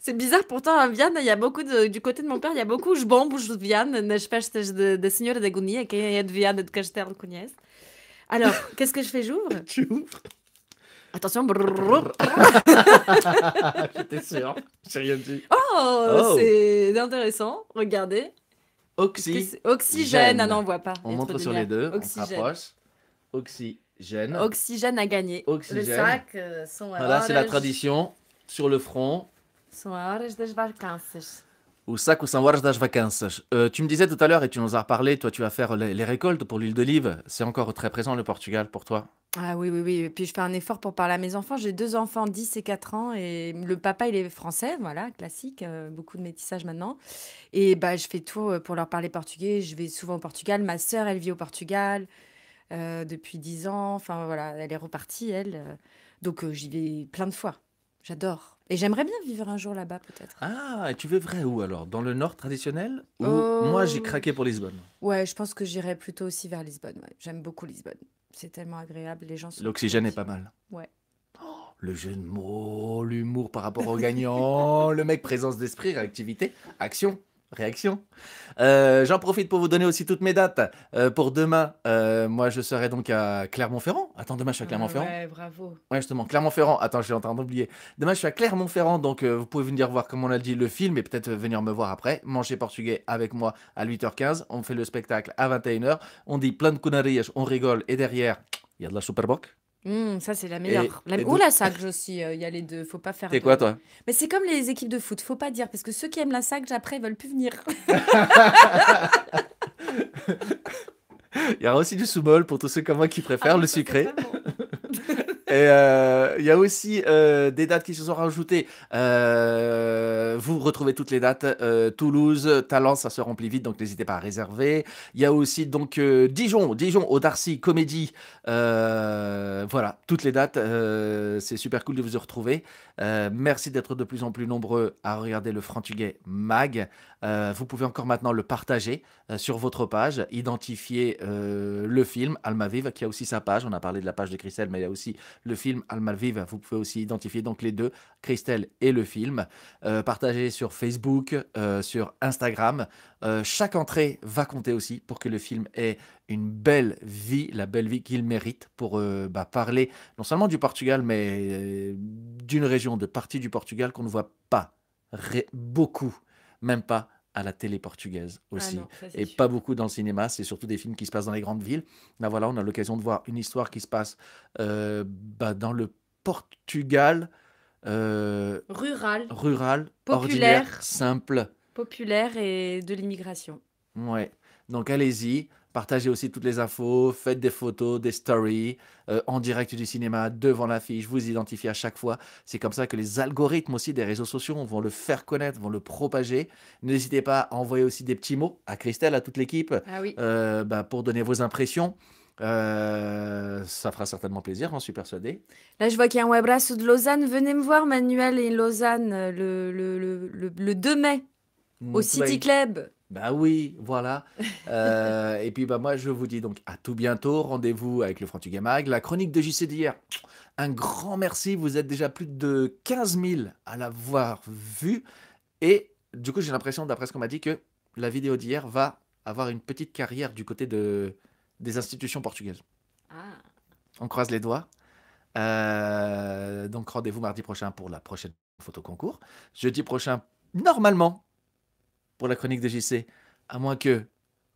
c'est bizarre, pourtant, à hein, Vienne, il y a beaucoup du côté de mon père, il y a beaucoup je je de Vienne, je pêche de, de de et qu'il y a de Vienne de Alors, [laughs] qu'est-ce que je fais J'ouvre. Tu ouvres Attention. [laughs] J'étais sûr. J'ai rien dit. Oh, oh. c'est intéressant. Regardez. Oxygène. Ah non, on voit pas. On montre sur les deux. On se rapproche. Oxy. Oxygène à gagné. Le sac, Voilà, c'est la tradition. Sur le front. Son horas das vacances. Ou sac vacances. Euh, tu me disais tout à l'heure, et tu nous as reparlé, toi tu vas faire les, récoltes pour l'huile d'olive. C'est encore très présent le Portugal pour toi ah oui, oui, oui. Et puis je fais un effort pour parler à mes enfants. J'ai deux enfants, 10 et 4 ans. Et le papa, il est français, voilà, classique. Euh, beaucoup de métissage maintenant. Et bah, je fais tout euh, pour leur parler portugais. Je vais souvent au Portugal. Ma sœur, elle vit au Portugal. Euh, depuis dix ans. Enfin voilà, elle est repartie, elle. Euh. Donc euh, j'y vais plein de fois. J'adore. Et j'aimerais bien vivre un jour là-bas, peut-être. Ah, et tu veux vrai où alors Dans le nord traditionnel Ou moi, j'ai craqué pour Lisbonne Ouais, je pense que j'irai plutôt aussi vers Lisbonne. J'aime beaucoup Lisbonne. C'est tellement agréable, les gens L'oxygène est pas mal. Ouais. Oh, le jeu de mots, l'humour par rapport aux gagnants, [laughs] le mec présence d'esprit, réactivité, action. Réaction. Euh, j'en profite pour vous donner aussi toutes mes dates. Euh, pour demain, euh, moi, je serai donc à Clermont-Ferrand. Attends, demain, je suis à Clermont-Ferrand. Ouais, bravo. Ouais, justement, Clermont-Ferrand. Attends, j'ai en train d'oublier. Demain, je suis à Clermont-Ferrand, donc vous pouvez venir voir, comme on l'a dit, le film et peut-être venir me voir après. Manger portugais avec moi à 8h15. On fait le spectacle à 21h. On dit plein de conneries, on rigole et derrière, il y a de la superboc. Mmh, ça, c'est la meilleure. Oh, la... Ou la aussi, il y a les deux. Faut pas faire T'es quoi, toi? Mais c'est comme les équipes de foot, faut pas dire, parce que ceux qui aiment la sac, après, ils veulent plus venir. [laughs] Il y aura aussi du sous-bol pour tous ceux comme moi qui préfèrent ah, le sucré. [laughs] Et euh, Il y a aussi euh, des dates qui se sont rajoutées. Euh, vous retrouvez toutes les dates. Toulouse, Talence, ça se remplit vite, donc n'hésitez pas à réserver. Il y a aussi donc Dijon, Dijon au Comédie. voilà, toutes les dates. c'est super cool de vous retrouver. Euh, merci d'être de plus en plus nombreux à regarder le Frantugay Mag. Euh, vous pouvez encore maintenant le partager euh, sur votre page, identifier le film Almaviv qui a aussi sa page. On a parlé de la page de Christelle, mais il y a aussi le film Almaviv. Vous pouvez aussi identifier donc les deux, Christelle et le film. partager sur Facebook, sur Instagram. chaque entrée va compter aussi pour que le film ait une belle vie, la belle vie qu'il mérite pour euh, bah, parler non seulement du Portugal, mais euh, d'une région, de partie du Portugal qu'on ne voit pas beaucoup, même pas à la télé portugaise ah aussi. et pas beaucoup dans le cinéma, c'est surtout des films qui se passent dans les grandes villes. Là, ben voilà, on a l'occasion de voir une histoire qui se passe euh, bah, dans le Portugal. rural. Rural, populaire, ordinaire, simple. Populaire et de l'immigration. Ouais. Donc allez-y, Partagez aussi toutes les infos, faites des photos, des stories euh, en direct du cinéma, devant l'affiche, vous identifiez à chaque fois. C'est comme ça que les algorithmes aussi des réseaux sociaux vont le faire connaître, vont le propager. N'hésitez pas à envoyer aussi des petits mots à Christelle, à toute l'équipe, ah euh, bah, pour donner vos impressions. Euh, ça fera certainement plaisir, j'en suis persuadé. Là, je vois qu'il y a un webras de Lausanne. Venez me voir, Manuel et Lausanne, le, le 2 mai, au City Club. Ben oui, voilà. [laughs] Euh, et puis bah, moi, je vous dis donc à tout bientôt. Rendez-vous avec le Frantu Gamag. La chronique de JC d'hier, un grand merci. Vous êtes déjà plus de 15 000 à l'avoir vue. Et du coup, j'ai l'impression, d'après ce qu'on m'a dit, que la vidéo d'hier va avoir une petite carrière du côté de, des institutions portugaises. Ah. On croise les doigts. Euh, donc rendez-vous mardi prochain pour la prochaine photo concours. Jeudi prochain, normalement, pour la chronique de JC. À moins que,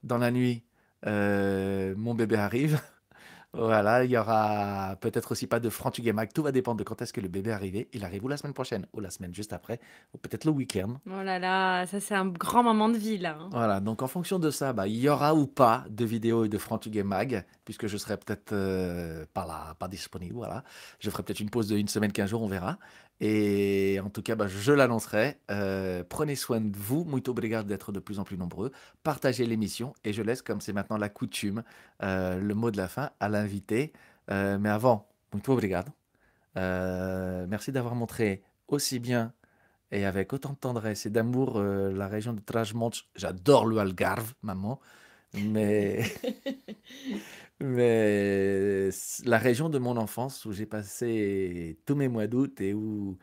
dans la nuit, euh, mon bébé arrive. [laughs] voilà, il y aura peut-être aussi pas de franc Tout va dépendre de quand est-ce que le bébé arrive. Il arrive ou la semaine prochaine, ou la semaine juste après, ou peut-être le week-end. Oh là là, ça c'est un grand moment de vie là. Hein. Voilà, donc en fonction de ça, bah, il y aura ou pas de vidéo et de franc Mag, puisque je serai peut-être euh, pas là, pas disponible. Voilà, je ferai peut-être une pause de une semaine, quinze jours, on verra. Et en tout cas, bah, je l'annoncerai. Euh, prenez soin de vous. Muito obrigado d'être de plus en plus nombreux. Partagez l'émission et je laisse, comme c'est maintenant la coutume, euh, le mot de la fin à l'invité. Euh, mais avant, muito obrigado. merci d'avoir montré aussi bien et avec autant de tendresse et d'amour la région de Trajmonte. J'adore le Algarve, maman. Mais, [laughs] mais la région de mon enfance où j'ai passé tous mes mois d'août et où,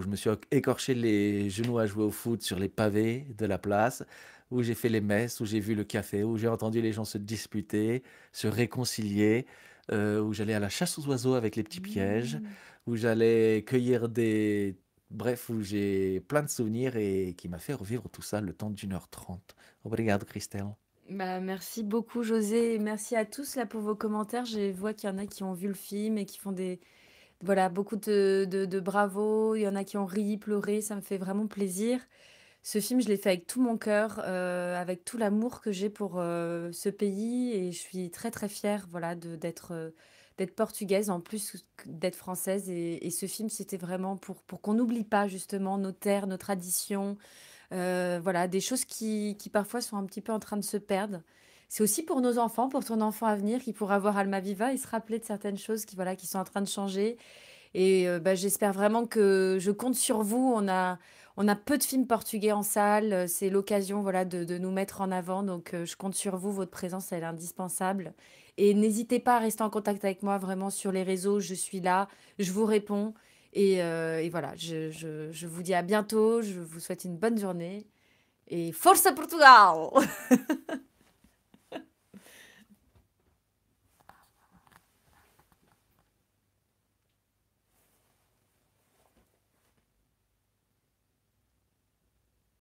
je me suis écorché les genoux à jouer au foot sur les pavés de la place, où j'ai fait les messes, où j'ai vu le café, où j'ai entendu les gens se disputer, se réconcilier, euh, où j'allais à la chasse aux oiseaux avec les petits pièges, mmh. où j'allais cueillir des Bref, où j'ai plein de souvenirs et qui m'a fait revivre tout ça le temps d'une heure trente. Obrigado, Christelle. Bah, merci beaucoup José, merci à tous là pour vos commentaires. Je vois qu'il y en a qui ont vu le film et qui font des voilà beaucoup de, de, bravo. Il y en a qui ont ri, pleuré, ça me fait vraiment plaisir. Ce film, je l'ai fait avec tout mon cœur, euh, avec tout l'amour que j'ai pour euh, ce pays et je suis très très fière voilà d'être euh, d'être portugaise en plus d'être française et, et ce film c'était vraiment pour pour qu'on n'oublie pas justement nos terres, nos traditions, euh, voilà, des choses qui, parfois sont un petit peu en train de se perdre. C'est aussi pour nos enfants, pour ton enfant à venir qui pourra voir Alma Viva et se rappeler de certaines choses qui, voilà, qui sont en train de changer. Et euh, bah, j'espère vraiment que je compte sur vous. On a, peu de films portugais en salle. C'est l'occasion voilà, de, nous mettre en avant. Donc euh, je compte sur vous. Votre présence, elle est indispensable. Et n'hésitez pas à rester en contact avec moi vraiment sur les réseaux. Je suis là. Je vous réponds. Euh, et, voilà, je, je, vous dis à bientôt, je vous souhaite une bonne journée et Força Portugal [laughs]